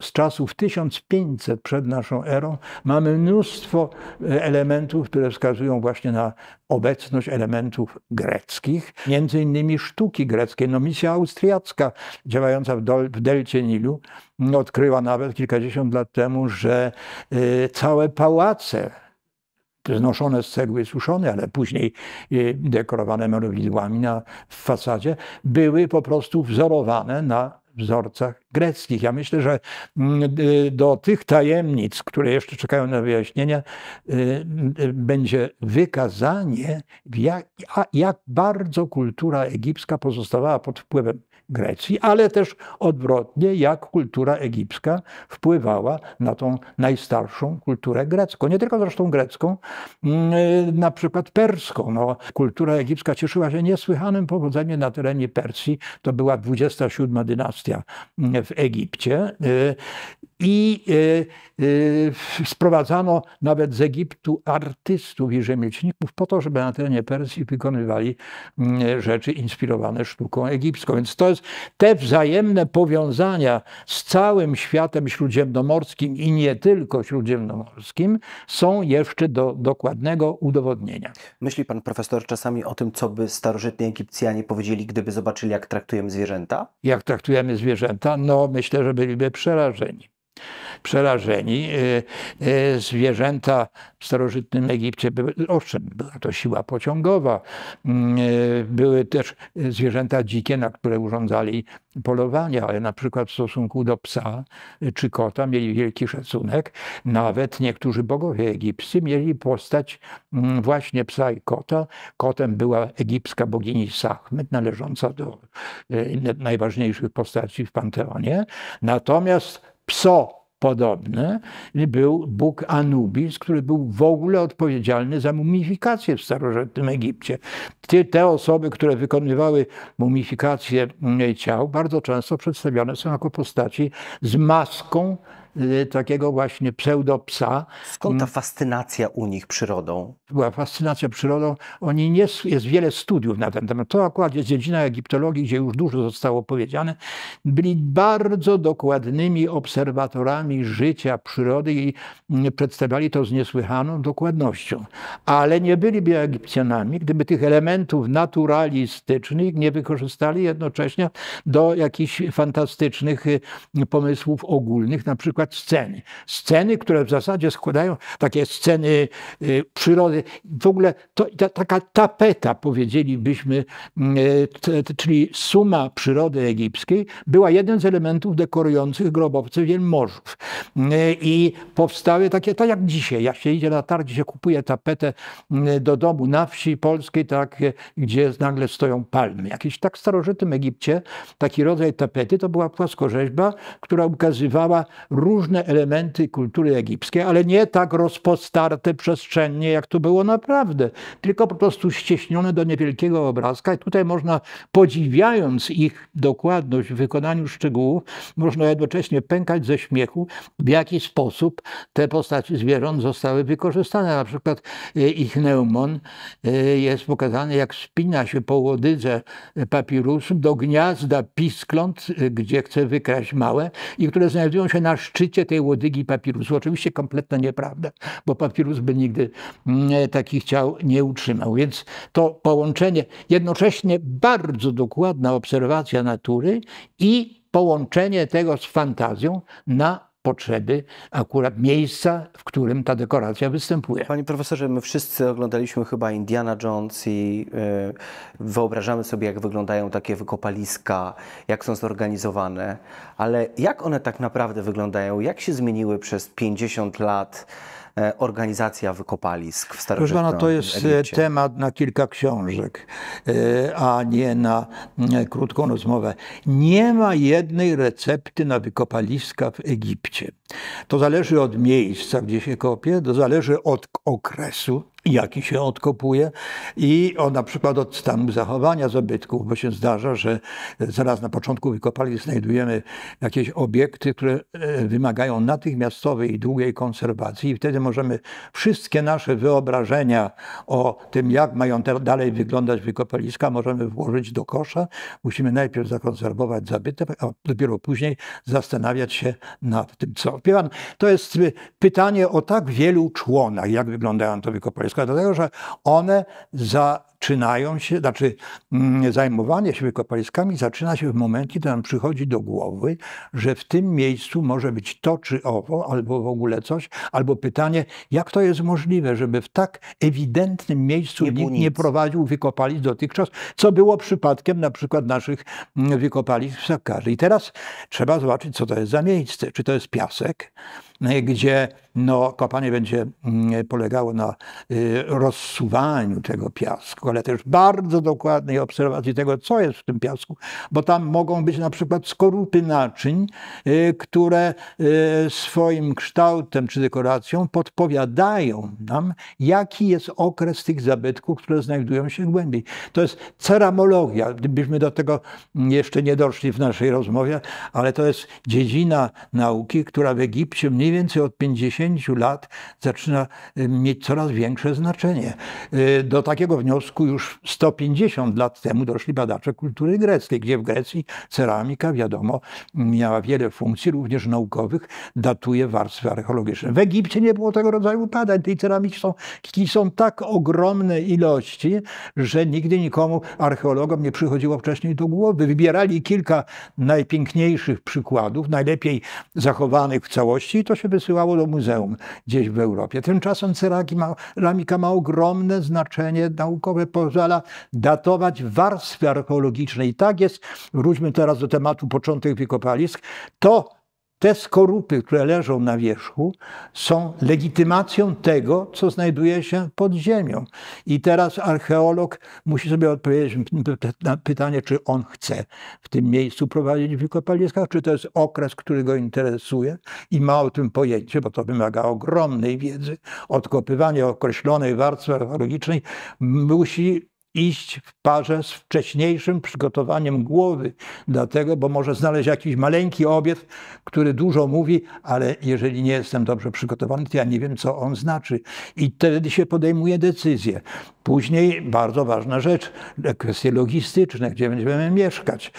z czasów 1500 przed naszą erą mamy mnóstwo e, elementów, które wskazują właśnie na obecność elementów greckich, między innymi sztuki greckiej. No, misja austriacka działająca w, dol, w delcie Nilu odkryła nawet kilkadziesiąt lat temu, że e, całe pałace znoszone z cegły, suszone, ale później y, dekorowane malowidłami na fasadzie, były po prostu wzorowane na wzorcach greckich. Ja myślę, że mm, do tych tajemnic, które jeszcze czekają na wyjaśnienia, y, y, będzie wykazanie, jak, jak bardzo kultura egipska pozostawała pod wpływem Grecji, ale też odwrotnie, jak kultura egipska wpływała na tą najstarszą kulturę grecką. Nie tylko zresztą grecką, mm, y, na przykład perską. No, kultura egipska cieszyła się niesłychanym powodzeniem na terenie Persji. To była 27 dynastia mm, w Egipcie. Y, i e, e, sprowadzano nawet z Egiptu artystów i rzemieślników po to, żeby na terenie Persji wykonywali mm, rzeczy inspirowane sztuką egipską. Więc to jest te wzajemne powiązania z całym światem śródziemnomorskim i nie tylko śródziemnomorskim są jeszcze do dokładnego udowodnienia. Myśli pan profesor czasami o tym, co by starożytni Egipcjanie powiedzieli, gdyby zobaczyli, jak traktujemy zwierzęta? Jak traktujemy zwierzęta? No myślę, że byliby przerażeni przerażeni. Y, y, zwierzęta w starożytnym Egipcie były, owszem, była to siła pociągowa. Mm, y, były też zwierzęta dzikie, na które urządzali polowania, ale na przykład w stosunku do psa czy kota mieli wielki szacunek. Nawet niektórzy bogowie egipscy mieli postać mm, właśnie psa i kota. Kotem była egipska bogini Sachmet, należąca do najważniejszych postaci w Panteonie. Natomiast pso podobne, był Bóg Anubis, który był w ogóle odpowiedzialny za mumifikację w starożytnym Egipcie. Te, te osoby, które wykonywały mumifikację ciał, bardzo często przedstawiane są jako postaci z maską Y, takiego właśnie pseudopsa. Skąd ta mm. fascynacja u nich przyrodą? Była fascynacja przyrodą. Oni nie, jest wiele studiów na ten temat. To akurat jest dziedzina egiptologii, gdzie już dużo zostało powiedziane. Byli bardzo dokładnymi obserwatorami życia przyrody i mm, przedstawiali to z niesłychaną dokładnością. Ale nie byliby Egipcjanami, gdyby tych elementów naturalistycznych nie wykorzystali jednocześnie do jakichś fantastycznych y, pomysłów ogólnych, na przykład przykład sceny. Sceny, które w zasadzie składają takie sceny y, przyrody. W ogóle to, ta, taka tapeta, powiedzielibyśmy, y, t, t, czyli suma przyrody egipskiej, była jeden z elementów dekorujących grobowce wielmożów. Y, I powstały takie, tak jak dzisiaj, jak się idzie na targi, się kupuje tapetę do domu na wsi polskiej, tak, gdzie nagle stoją palmy. Jakieś tak starożytnym Egipcie taki rodzaj tapety to była płaskorzeźba, która ukazywała różne różne elementy kultury egipskiej, ale nie tak rozpostarte przestrzennie, jak to było naprawdę, tylko po prostu ścieśnione do niewielkiego obrazka. I tutaj można, podziwiając ich dokładność w wykonaniu szczegółów, można jednocześnie pękać ze śmiechu, w jaki sposób te postaci zwierząt zostały wykorzystane. Na przykład e, ich neumon e, jest pokazany, jak spina się po łodydze papirusu do gniazda piskląt, e, gdzie chce wykraść małe i które znajdują się na szczycie czycie tej łodygi papirusu. Oczywiście kompletna nieprawda, bo papirus by nigdy mm, e, takich ciał nie utrzymał. Więc to połączenie, jednocześnie bardzo dokładna obserwacja natury i połączenie tego z fantazją na potrzeby akurat miejsca, w którym ta dekoracja występuje. Panie profesorze, my wszyscy oglądaliśmy chyba Indiana Jones i e, wyobrażamy sobie, jak wyglądają takie wykopaliska, jak są zorganizowane, ale jak one tak naprawdę wyglądają, jak się zmieniły przez 50 lat? E, organizacja wykopalisk w starożytnym Proszę pana, to jest e, Egipcie. temat na kilka książek, e, a nie na krótką rozmowę. Nie ma jednej recepty na wykopaliska w Egipcie. To zależy od miejsca, gdzie się kopie, to zależy od okresu, jaki się odkopuje i o na przykład od stanu zachowania zabytków, bo się zdarza, że e, zaraz na początku wykopali znajdujemy jakieś obiekty, które e, wymagają natychmiastowej i długiej konserwacji i wtedy możemy wszystkie nasze wyobrażenia o tym, jak mają dalej wyglądać wykopaliska, możemy włożyć do kosza. Musimy najpierw zakonserwować zabytek, a dopiero później zastanawiać się nad tym, co. To jest e, pytanie o tak wielu członach, jak wyglądają to wykopaliska doszła do tego, że one zaczynają się, znaczy mm, zajmowanie się wykopaliskami zaczyna się w momencie, kiedy nam przychodzi do głowy, że w tym miejscu może być to czy owo, albo w ogóle coś, albo pytanie, jak to jest możliwe, żeby w tak ewidentnym miejscu nie nikt nic. nie prowadził wykopalisk dotychczas, co było przypadkiem na przykład naszych mm, wykopalisk w Sakarze. I teraz trzeba zobaczyć, co to jest za miejsce. Czy to jest piasek? No gdzie no, kopanie będzie mm, polegało na y, rozsuwaniu tego piasku, ale też bardzo dokładnej obserwacji tego, co jest w tym piasku, bo tam mogą być na przykład skorupy naczyń, y, które y, swoim kształtem czy dekoracją podpowiadają nam, jaki jest okres tych zabytków, które znajdują się głębiej. To jest ceramologia, gdybyśmy do tego mm, jeszcze nie doszli w naszej rozmowie, ale to jest dziedzina nauki, która w Egipcie mniej mniej więcej od 50 lat zaczyna y, mieć coraz większe znaczenie. Y, do takiego wniosku już 150 lat temu doszli badacze kultury greckiej, gdzie w Grecji ceramika, wiadomo, miała wiele funkcji, również naukowych, datuje warstwy archeologiczne. W Egipcie nie było tego rodzaju badań. Tej ceramiki są, są tak ogromne ilości, że nigdy nikomu, archeologom, nie przychodziło wcześniej do głowy. Wybierali kilka najpiękniejszych przykładów, najlepiej zachowanych w całości i to się wysyłało do muzeum gdzieś w Europie. Tymczasem ceramika ma ogromne znaczenie naukowe, pozwala datować warstwy archeologiczne. I tak jest, wróćmy teraz do tematu początek wykopalisk, to te skorupy, które leżą na wierzchu, są legitymacją tego, co znajduje się pod ziemią. I teraz archeolog musi sobie odpowiedzieć na pytanie, czy on chce w tym miejscu prowadzić wykopaliska, czy to jest okres, który go interesuje i ma o tym pojęcie, bo to wymaga ogromnej wiedzy. Odkopywanie określonej warstwy archeologicznej musi iść w parze z wcześniejszym przygotowaniem głowy, dlatego, bo może znaleźć jakiś maleńki obiekt, który dużo mówi, ale jeżeli nie jestem dobrze przygotowany, to ja nie wiem, co on znaczy. I wtedy się podejmuje decyzję. Później bardzo ważna rzecz, kwestie logistyczne, gdzie będziemy mieszkać,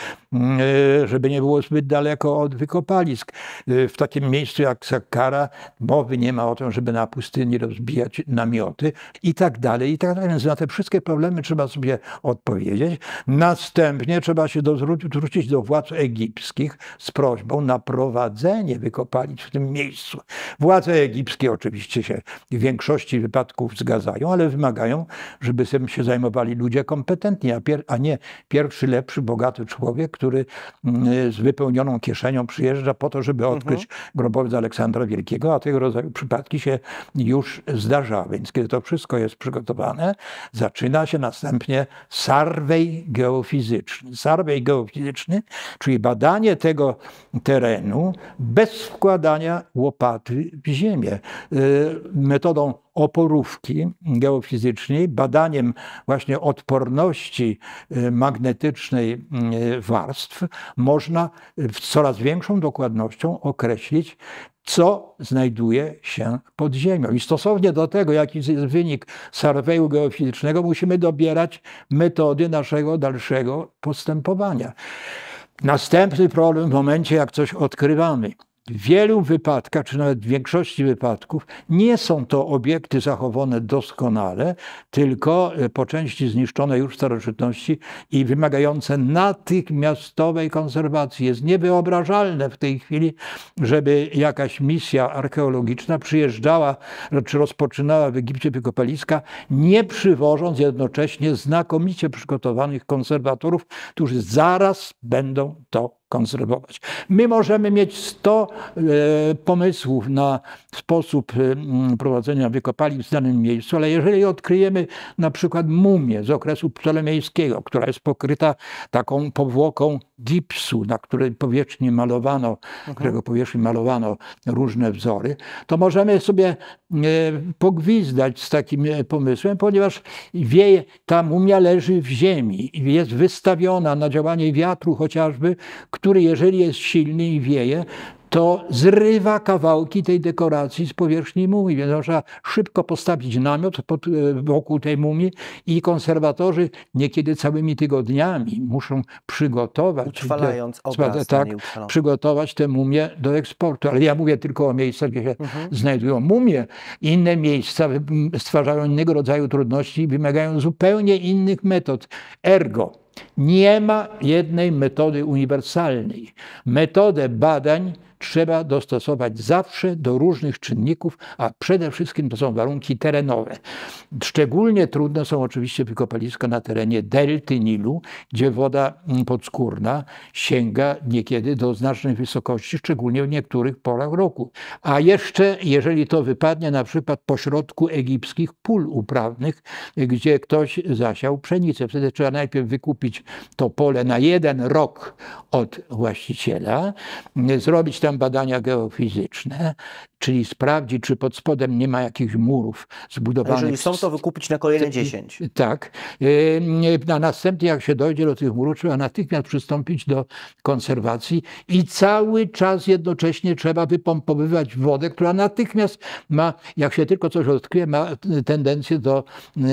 e, żeby nie było zbyt daleko od wykopalisk. E, w takim miejscu jak Saqqara mowy nie ma o tym, żeby na pustyni rozbijać namioty i tak dalej, i tak dalej. Więc na te wszystkie problemy trzeba sobie odpowiedzieć. Następnie trzeba się do, zwrócić do władz egipskich z prośbą na prowadzenie wykopalisk w tym miejscu. Władze egipskie oczywiście się w większości wypadków zgadzają, ale wymagają żeby się zajmowali ludzie kompetentni, a, pier, a nie pierwszy, lepszy, bogaty człowiek, który mm, z wypełnioną kieszenią przyjeżdża po to, żeby mhm. odkryć mhm. grobowiec Aleksandra Wielkiego, a tego rodzaju przypadki się już zdarza. Więc kiedy to wszystko jest przygotowane, zaczyna się następnie survey geofizyczny. Survey geofizyczny, czyli badanie tego terenu bez wkładania łopaty w ziemię. Y, metodą oporówki geofizycznej, badaniem właśnie odporności y, magnetycznej y, warstw, można z coraz większą dokładnością określić, co znajduje się pod ziemią. I stosownie do tego, jaki jest wynik surveyu geofizycznego, musimy dobierać metody naszego dalszego postępowania. Następny problem w momencie, jak coś odkrywamy – w wielu wypadkach, czy nawet w większości wypadków, nie są to obiekty zachowane doskonale, tylko e, po części zniszczone już w starożytności i wymagające natychmiastowej konserwacji. Jest niewyobrażalne w tej chwili, żeby jakaś misja archeologiczna przyjeżdżała, czy rozpoczynała w Egipcie wykopaliska, nie przywożąc jednocześnie znakomicie przygotowanych konserwatorów, którzy zaraz będą to konserwować. My możemy mieć 100 e, pomysłów na sposób e, prowadzenia wykopalisk w danym miejscu, ale jeżeli odkryjemy na przykład mumię z okresu ptolemejskiego, która jest pokryta taką powłoką gipsu, na której powierzchni malowano, mhm. którego powierzchni malowano różne wzory, to możemy sobie e, pogwizdać z takim pomysłem, ponieważ wieje, ta mumia leży w ziemi i jest wystawiona na działanie wiatru chociażby, który jeżeli jest silny i wieje, to zrywa kawałki tej dekoracji z powierzchni mumii, więc trzeba szybko postawić namiot pod, e, wokół tej mumii i konserwatorzy niekiedy całymi tygodniami muszą przygotować... Utrwalając tak, te, obraz. Tak, przygotować tę mumię do eksportu. Ale ja mówię tylko o miejscach, gdzie się mhm. znajdują mumie. Inne miejsca stwarzają innego rodzaju trudności i wymagają zupełnie innych metod. Ergo, nie ma jednej metody uniwersalnej. Metodę badań trzeba dostosować zawsze do różnych czynników, a przede wszystkim to są warunki terenowe. Szczególnie trudne są oczywiście wykopaliska na terenie delty Nilu, gdzie woda mm, podskórna sięga niekiedy do znacznej wysokości, szczególnie w niektórych porach roku. A jeszcze, jeżeli to wypadnie na przykład pośrodku egipskich pól uprawnych, gdzie ktoś zasiał pszenicę, wtedy trzeba najpierw wykupić to pole na jeden rok od właściciela, zrobić tam badania geofizyczne, czyli sprawdzi, czy pod spodem nie ma jakichś murów zbudowanych. Jeżeli są, to wykupić na kolejne 10. Tak. Yy, A następnie, jak się dojdzie do tych murów, trzeba natychmiast przystąpić do konserwacji i cały czas jednocześnie trzeba wypompowywać wodę, która natychmiast ma, jak się tylko coś odkryje, ma tendencję do yy,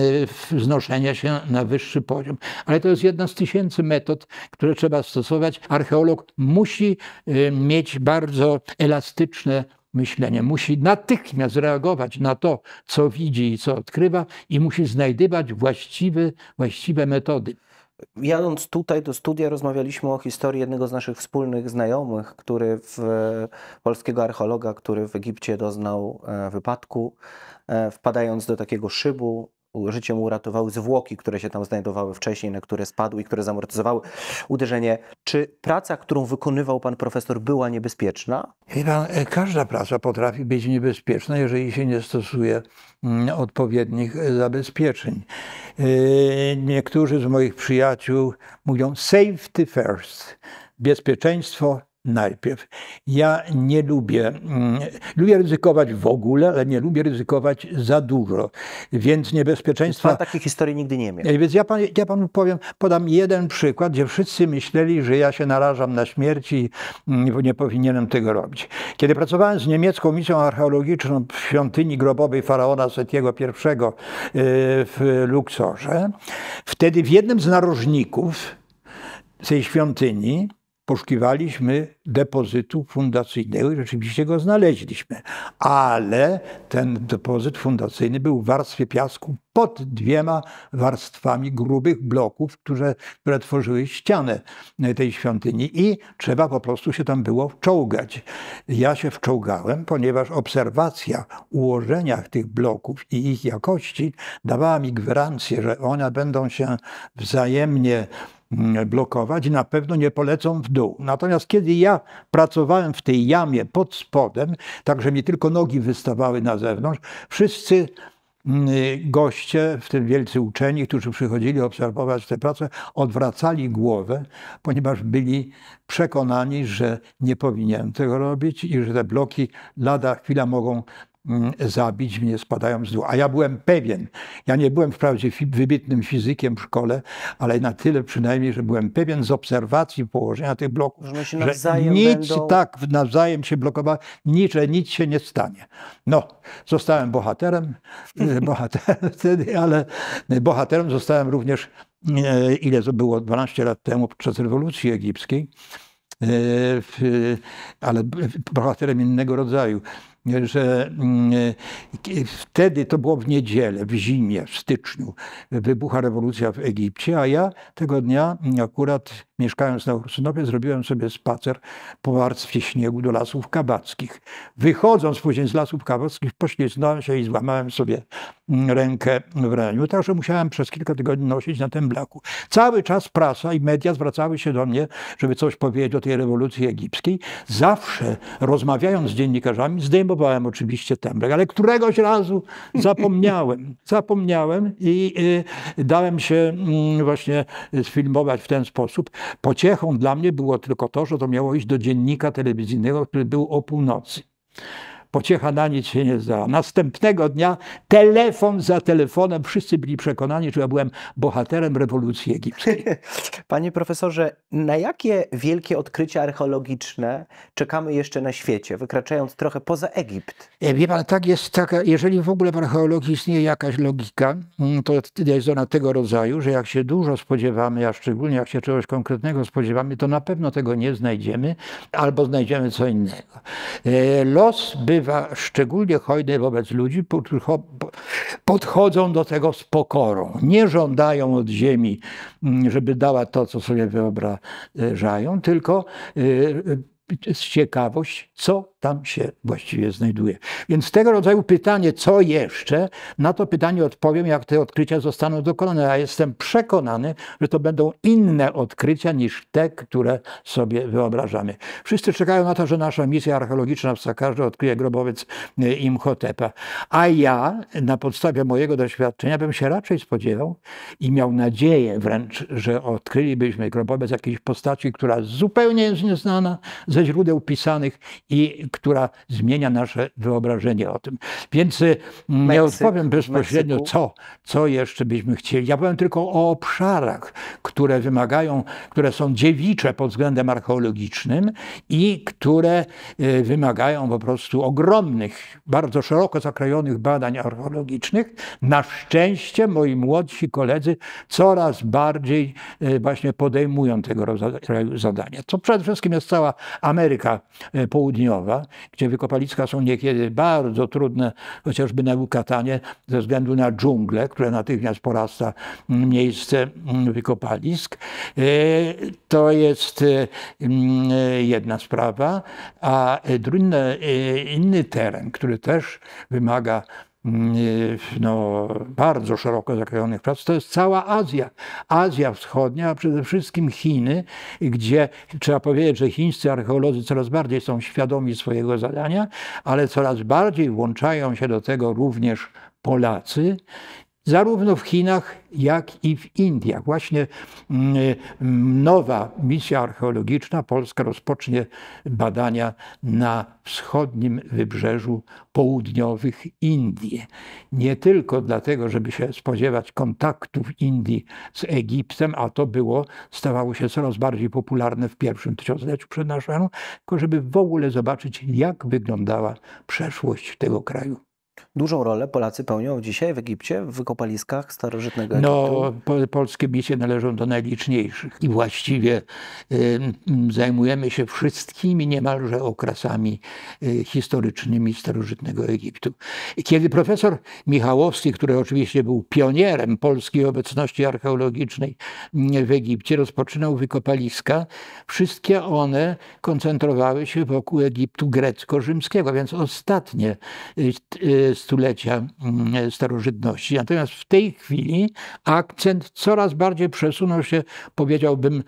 wznoszenia się na wyższy poziom. Ale to jest jedna z tysięcy metod, które trzeba stosować. Archeolog musi yy, mieć bardzo bardzo elastyczne myślenie. Musi natychmiast reagować na to, co widzi i co odkrywa, i musi znajdywać właściwe, właściwe metody. Jadąc tutaj do studia, rozmawialiśmy o historii jednego z naszych wspólnych znajomych, który w, polskiego archeologa, który w Egipcie doznał e, wypadku, e, wpadając do takiego szybu, życie mu uratowały zwłoki, które się tam znajdowały wcześniej, na które spadły i które zamortyzowały uderzenie. Czy praca, którą wykonywał pan profesor, była niebezpieczna? Pan, e, każda praca potrafi być niebezpieczna, jeżeli się nie stosuje mm, odpowiednich e, zabezpieczeń. E, niektórzy z moich przyjaciół mówią safety first, bezpieczeństwo najpierw. Ja nie lubię, mm, lubię ryzykować w ogóle, ale nie lubię ryzykować za dużo, więc niebezpieczeństwa... Pan takiej historii nigdy nie miał. Więc ja, pan, ja panu powiem, podam jeden przykład, gdzie wszyscy myśleli, że ja się narażam na śmierć i mm, nie powinienem tego robić. Kiedy pracowałem z niemiecką misją archeologiczną w świątyni grobowej faraona Setiego I e, w Luksorze, wtedy w jednym z narożników tej świątyni poszukiwaliśmy depozytu fundacyjnego i rzeczywiście go znaleźliśmy. Ale ten depozyt fundacyjny był w warstwie piasku pod dwiema warstwami grubych bloków, które, które tworzyły ścianę tej świątyni i trzeba po prostu się tam było wczołgać. Ja się wczołgałem, ponieważ obserwacja ułożenia tych bloków i ich jakości dawała mi gwarancję, że one będą się wzajemnie Mm, blokować i na pewno nie polecą w dół. Natomiast kiedy ja pracowałem w tej jamie pod spodem, tak że mi tylko nogi wystawały na zewnątrz, wszyscy mm, goście, w tym wielcy uczeni, którzy przychodzili obserwować tę pracę, odwracali głowę, ponieważ byli przekonani, że nie powinienem tego robić i że te bloki lada chwila mogą Mhm. zabić, mnie spadają z dół. A ja byłem pewien, ja nie byłem wprawdzie wybitnym fizykiem w szkole, ale na tyle przynajmniej, że byłem pewien z obserwacji położenia tych bloków, że, że nic będą... tak nawzajem się blokowało, nic, że nic się nie stanie. No, zostałem bohaterem, bohaterem wtedy, ale bohaterem zostałem również, e, ile to było, 12 lat temu, podczas rewolucji egipskiej, e, ale bohaterem innego rodzaju że mm, e, wtedy to było w niedzielę, w zimie, w styczniu, wybucha rewolucja w Egipcie, a ja tego dnia akurat mieszkając na Ursynowie zrobiłem sobie spacer po warstwie śniegu do Lasów Kabackich. Wychodząc później z Lasów Kabackich poślizgnąłem się i złamałem sobie mm, rękę w ręku. także musiałem przez kilka tygodni nosić na tym blaku. Cały czas prasa i media zwracały się do mnie, żeby coś powiedzieć o tej rewolucji egipskiej. Zawsze rozmawiając z dziennikarzami zdejmowałem notowałem oczywiście tembrek, ale któregoś razu zapomniałem. Zapomniałem i y, dałem się mm, właśnie sfilmować w ten sposób. Pociechą dla mnie było tylko to, że to miało iść do dziennika telewizyjnego, który był o północy pociecha na nic się nie zdała. Następnego dnia telefon za telefonem, wszyscy byli przekonani, że ja byłem bohaterem rewolucji egipskiej. Panie profesorze, na jakie wielkie odkrycia archeologiczne czekamy jeszcze na świecie, wykraczając trochę poza Egipt? E, wie pan, tak jest tak. jeżeli w ogóle w archeologii istnieje jakaś logika, mm, to jest ona tego rodzaju, że jak się dużo spodziewamy, a szczególnie jak się czegoś konkretnego spodziewamy, to na pewno tego nie znajdziemy albo znajdziemy co innego. E, los bywa bywa szczególnie hojny wobec ludzi, podchodzą do tego z pokorą. Nie żądają od ziemi, mm, żeby dała to, co sobie wyobrażają, tylko y, z ciekawość, co tam się właściwie znajduje. Więc tego rodzaju pytanie, co jeszcze, na to pytanie odpowiem, jak te odkrycia zostaną dokonane. Ja jestem przekonany, że to będą inne odkrycia niż te, które sobie wyobrażamy. Wszyscy czekają na to, że nasza misja archeologiczna w Sakarze odkryje grobowiec y, Imhotepa. A ja na podstawie mojego doświadczenia bym się raczej spodziewał i miał nadzieję wręcz, że odkrylibyśmy grobowiec jakiejś postaci, która zupełnie jest nieznana, ze źródeł pisanych i która zmienia nasze wyobrażenie o tym. Więc nie y, Meksyk, odpowiem bezpośrednio, co, co jeszcze byśmy chcieli. Ja powiem tylko o obszarach, które wymagają, które są dziewicze pod względem archeologicznym i które y, wymagają po prostu ogromnych, bardzo szeroko zakrojonych badań archeologicznych. Na szczęście moi młodsi koledzy coraz bardziej y, właśnie podejmują tego rodzaju zadania. To przede wszystkim jest cała Ameryka e, Południowa, gdzie wykopaliska są niekiedy bardzo trudne, chociażby na Yucatanie, ze względu na dżunglę, która natychmiast porasta mm, miejsce mm, wykopalisk. E, to jest e, mm, jedna sprawa, a inny teren, który też wymaga Mm, y, no, bardzo szeroko zakrojonych prac, to jest cała Azja. Azja Wschodnia, a przede wszystkim Chiny, gdzie trzeba powiedzieć, że chińscy archeolodzy coraz bardziej są świadomi swojego zadania, ale coraz bardziej włączają się do tego również Polacy zarówno w Chinach, jak i w Indiach. Właśnie mm, mm, nowa misja archeologiczna Polska rozpocznie badania na wschodnim wybrzeżu południowych Indii. Nie tylko dlatego, żeby się spodziewać kontaktów Indii z Egiptem, a to było, stawało się coraz bardziej popularne w pierwszym tysiącleciu przed naszą, tylko żeby w ogóle zobaczyć, jak wyglądała przeszłość tego kraju. Dużą rolę Polacy pełnią dzisiaj w Egipcie, w wykopaliskach starożytnego no, Egiptu. No, po, polskie misje należą do najliczniejszych i właściwie y, zajmujemy się wszystkimi niemalże okresami y, historycznymi starożytnego Egiptu. Kiedy profesor Michałowski, który oczywiście był pionierem polskiej obecności archeologicznej w Egipcie, rozpoczynał wykopaliska, wszystkie one koncentrowały się wokół Egiptu grecko-rzymskiego, więc ostatnie y, y stulecia mm, starożytności. Natomiast w tej chwili akcent coraz bardziej przesunął się, powiedziałbym,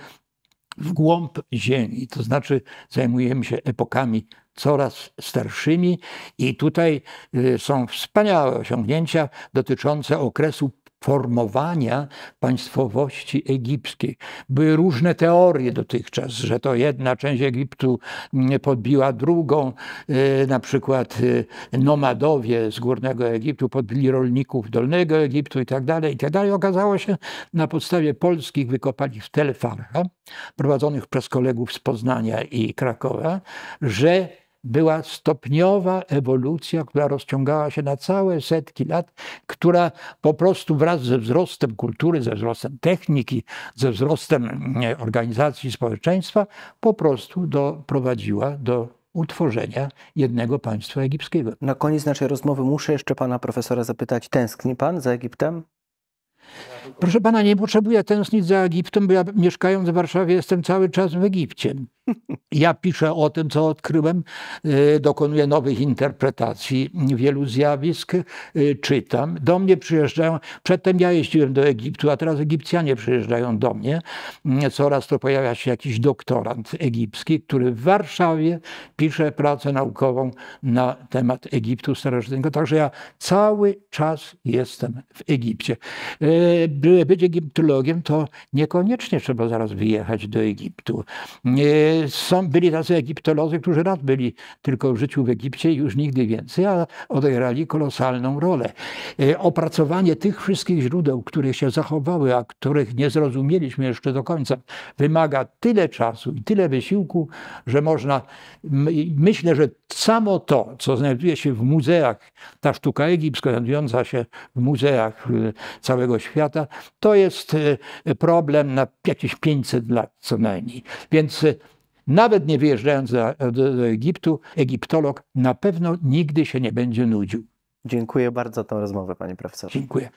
w głąb ziemi. To znaczy zajmujemy się epokami coraz starszymi i tutaj y, są wspaniałe osiągnięcia dotyczące okresu formowania państwowości egipskiej. Były różne teorie dotychczas, że to jedna część Egiptu mm, podbiła drugą, y, na przykład y, nomadowie z Górnego Egiptu podbili rolników Dolnego Egiptu itd. Tak tak dalej Okazało się na podstawie polskich wykopali w Telefarcha, prowadzonych przez kolegów z Poznania i Krakowa, że była stopniowa ewolucja, która rozciągała się na całe setki lat, która po prostu wraz ze wzrostem kultury, ze wzrostem techniki, ze wzrostem mm, organizacji społeczeństwa po prostu doprowadziła do utworzenia jednego państwa egipskiego. Na koniec naszej rozmowy muszę jeszcze pana profesora zapytać, tęskni pan za Egiptem? Proszę pana, nie potrzebuję tęsknić za Egiptem, bo ja mieszkając w Warszawie jestem cały czas w Egipcie. Ja piszę o tym, co odkryłem, y, dokonuję nowych interpretacji wielu zjawisk, y, czytam. Do mnie przyjeżdżają, przedtem ja jeździłem do Egiptu, a teraz Egipcjanie przyjeżdżają do mnie. Mm, coraz to pojawia się jakiś doktorant egipski, który w Warszawie pisze pracę naukową na temat Egiptu starożytnego. Także ja cały czas jestem w Egipcie. Y, by być egiptologiem, to niekoniecznie trzeba zaraz wyjechać do Egiptu. Są, byli tacy egiptolodzy, którzy raz byli tylko w życiu w Egipcie i już nigdy więcej, a odegrali kolosalną rolę. E, opracowanie tych wszystkich źródeł, które się zachowały, a których nie zrozumieliśmy jeszcze do końca, wymaga tyle czasu i tyle wysiłku, że można, myślę, że samo to, co znajduje się w muzeach, ta sztuka egipska znajdująca się w muzeach e, całego świata, to jest e, problem na jakieś 500 lat co najmniej. Więc e, nawet nie wyjeżdżając e, do, do, Egiptu, egiptolog na pewno nigdy się nie będzie nudził. Dziękuję bardzo za tę rozmowę, panie profesorze. Dziękuję.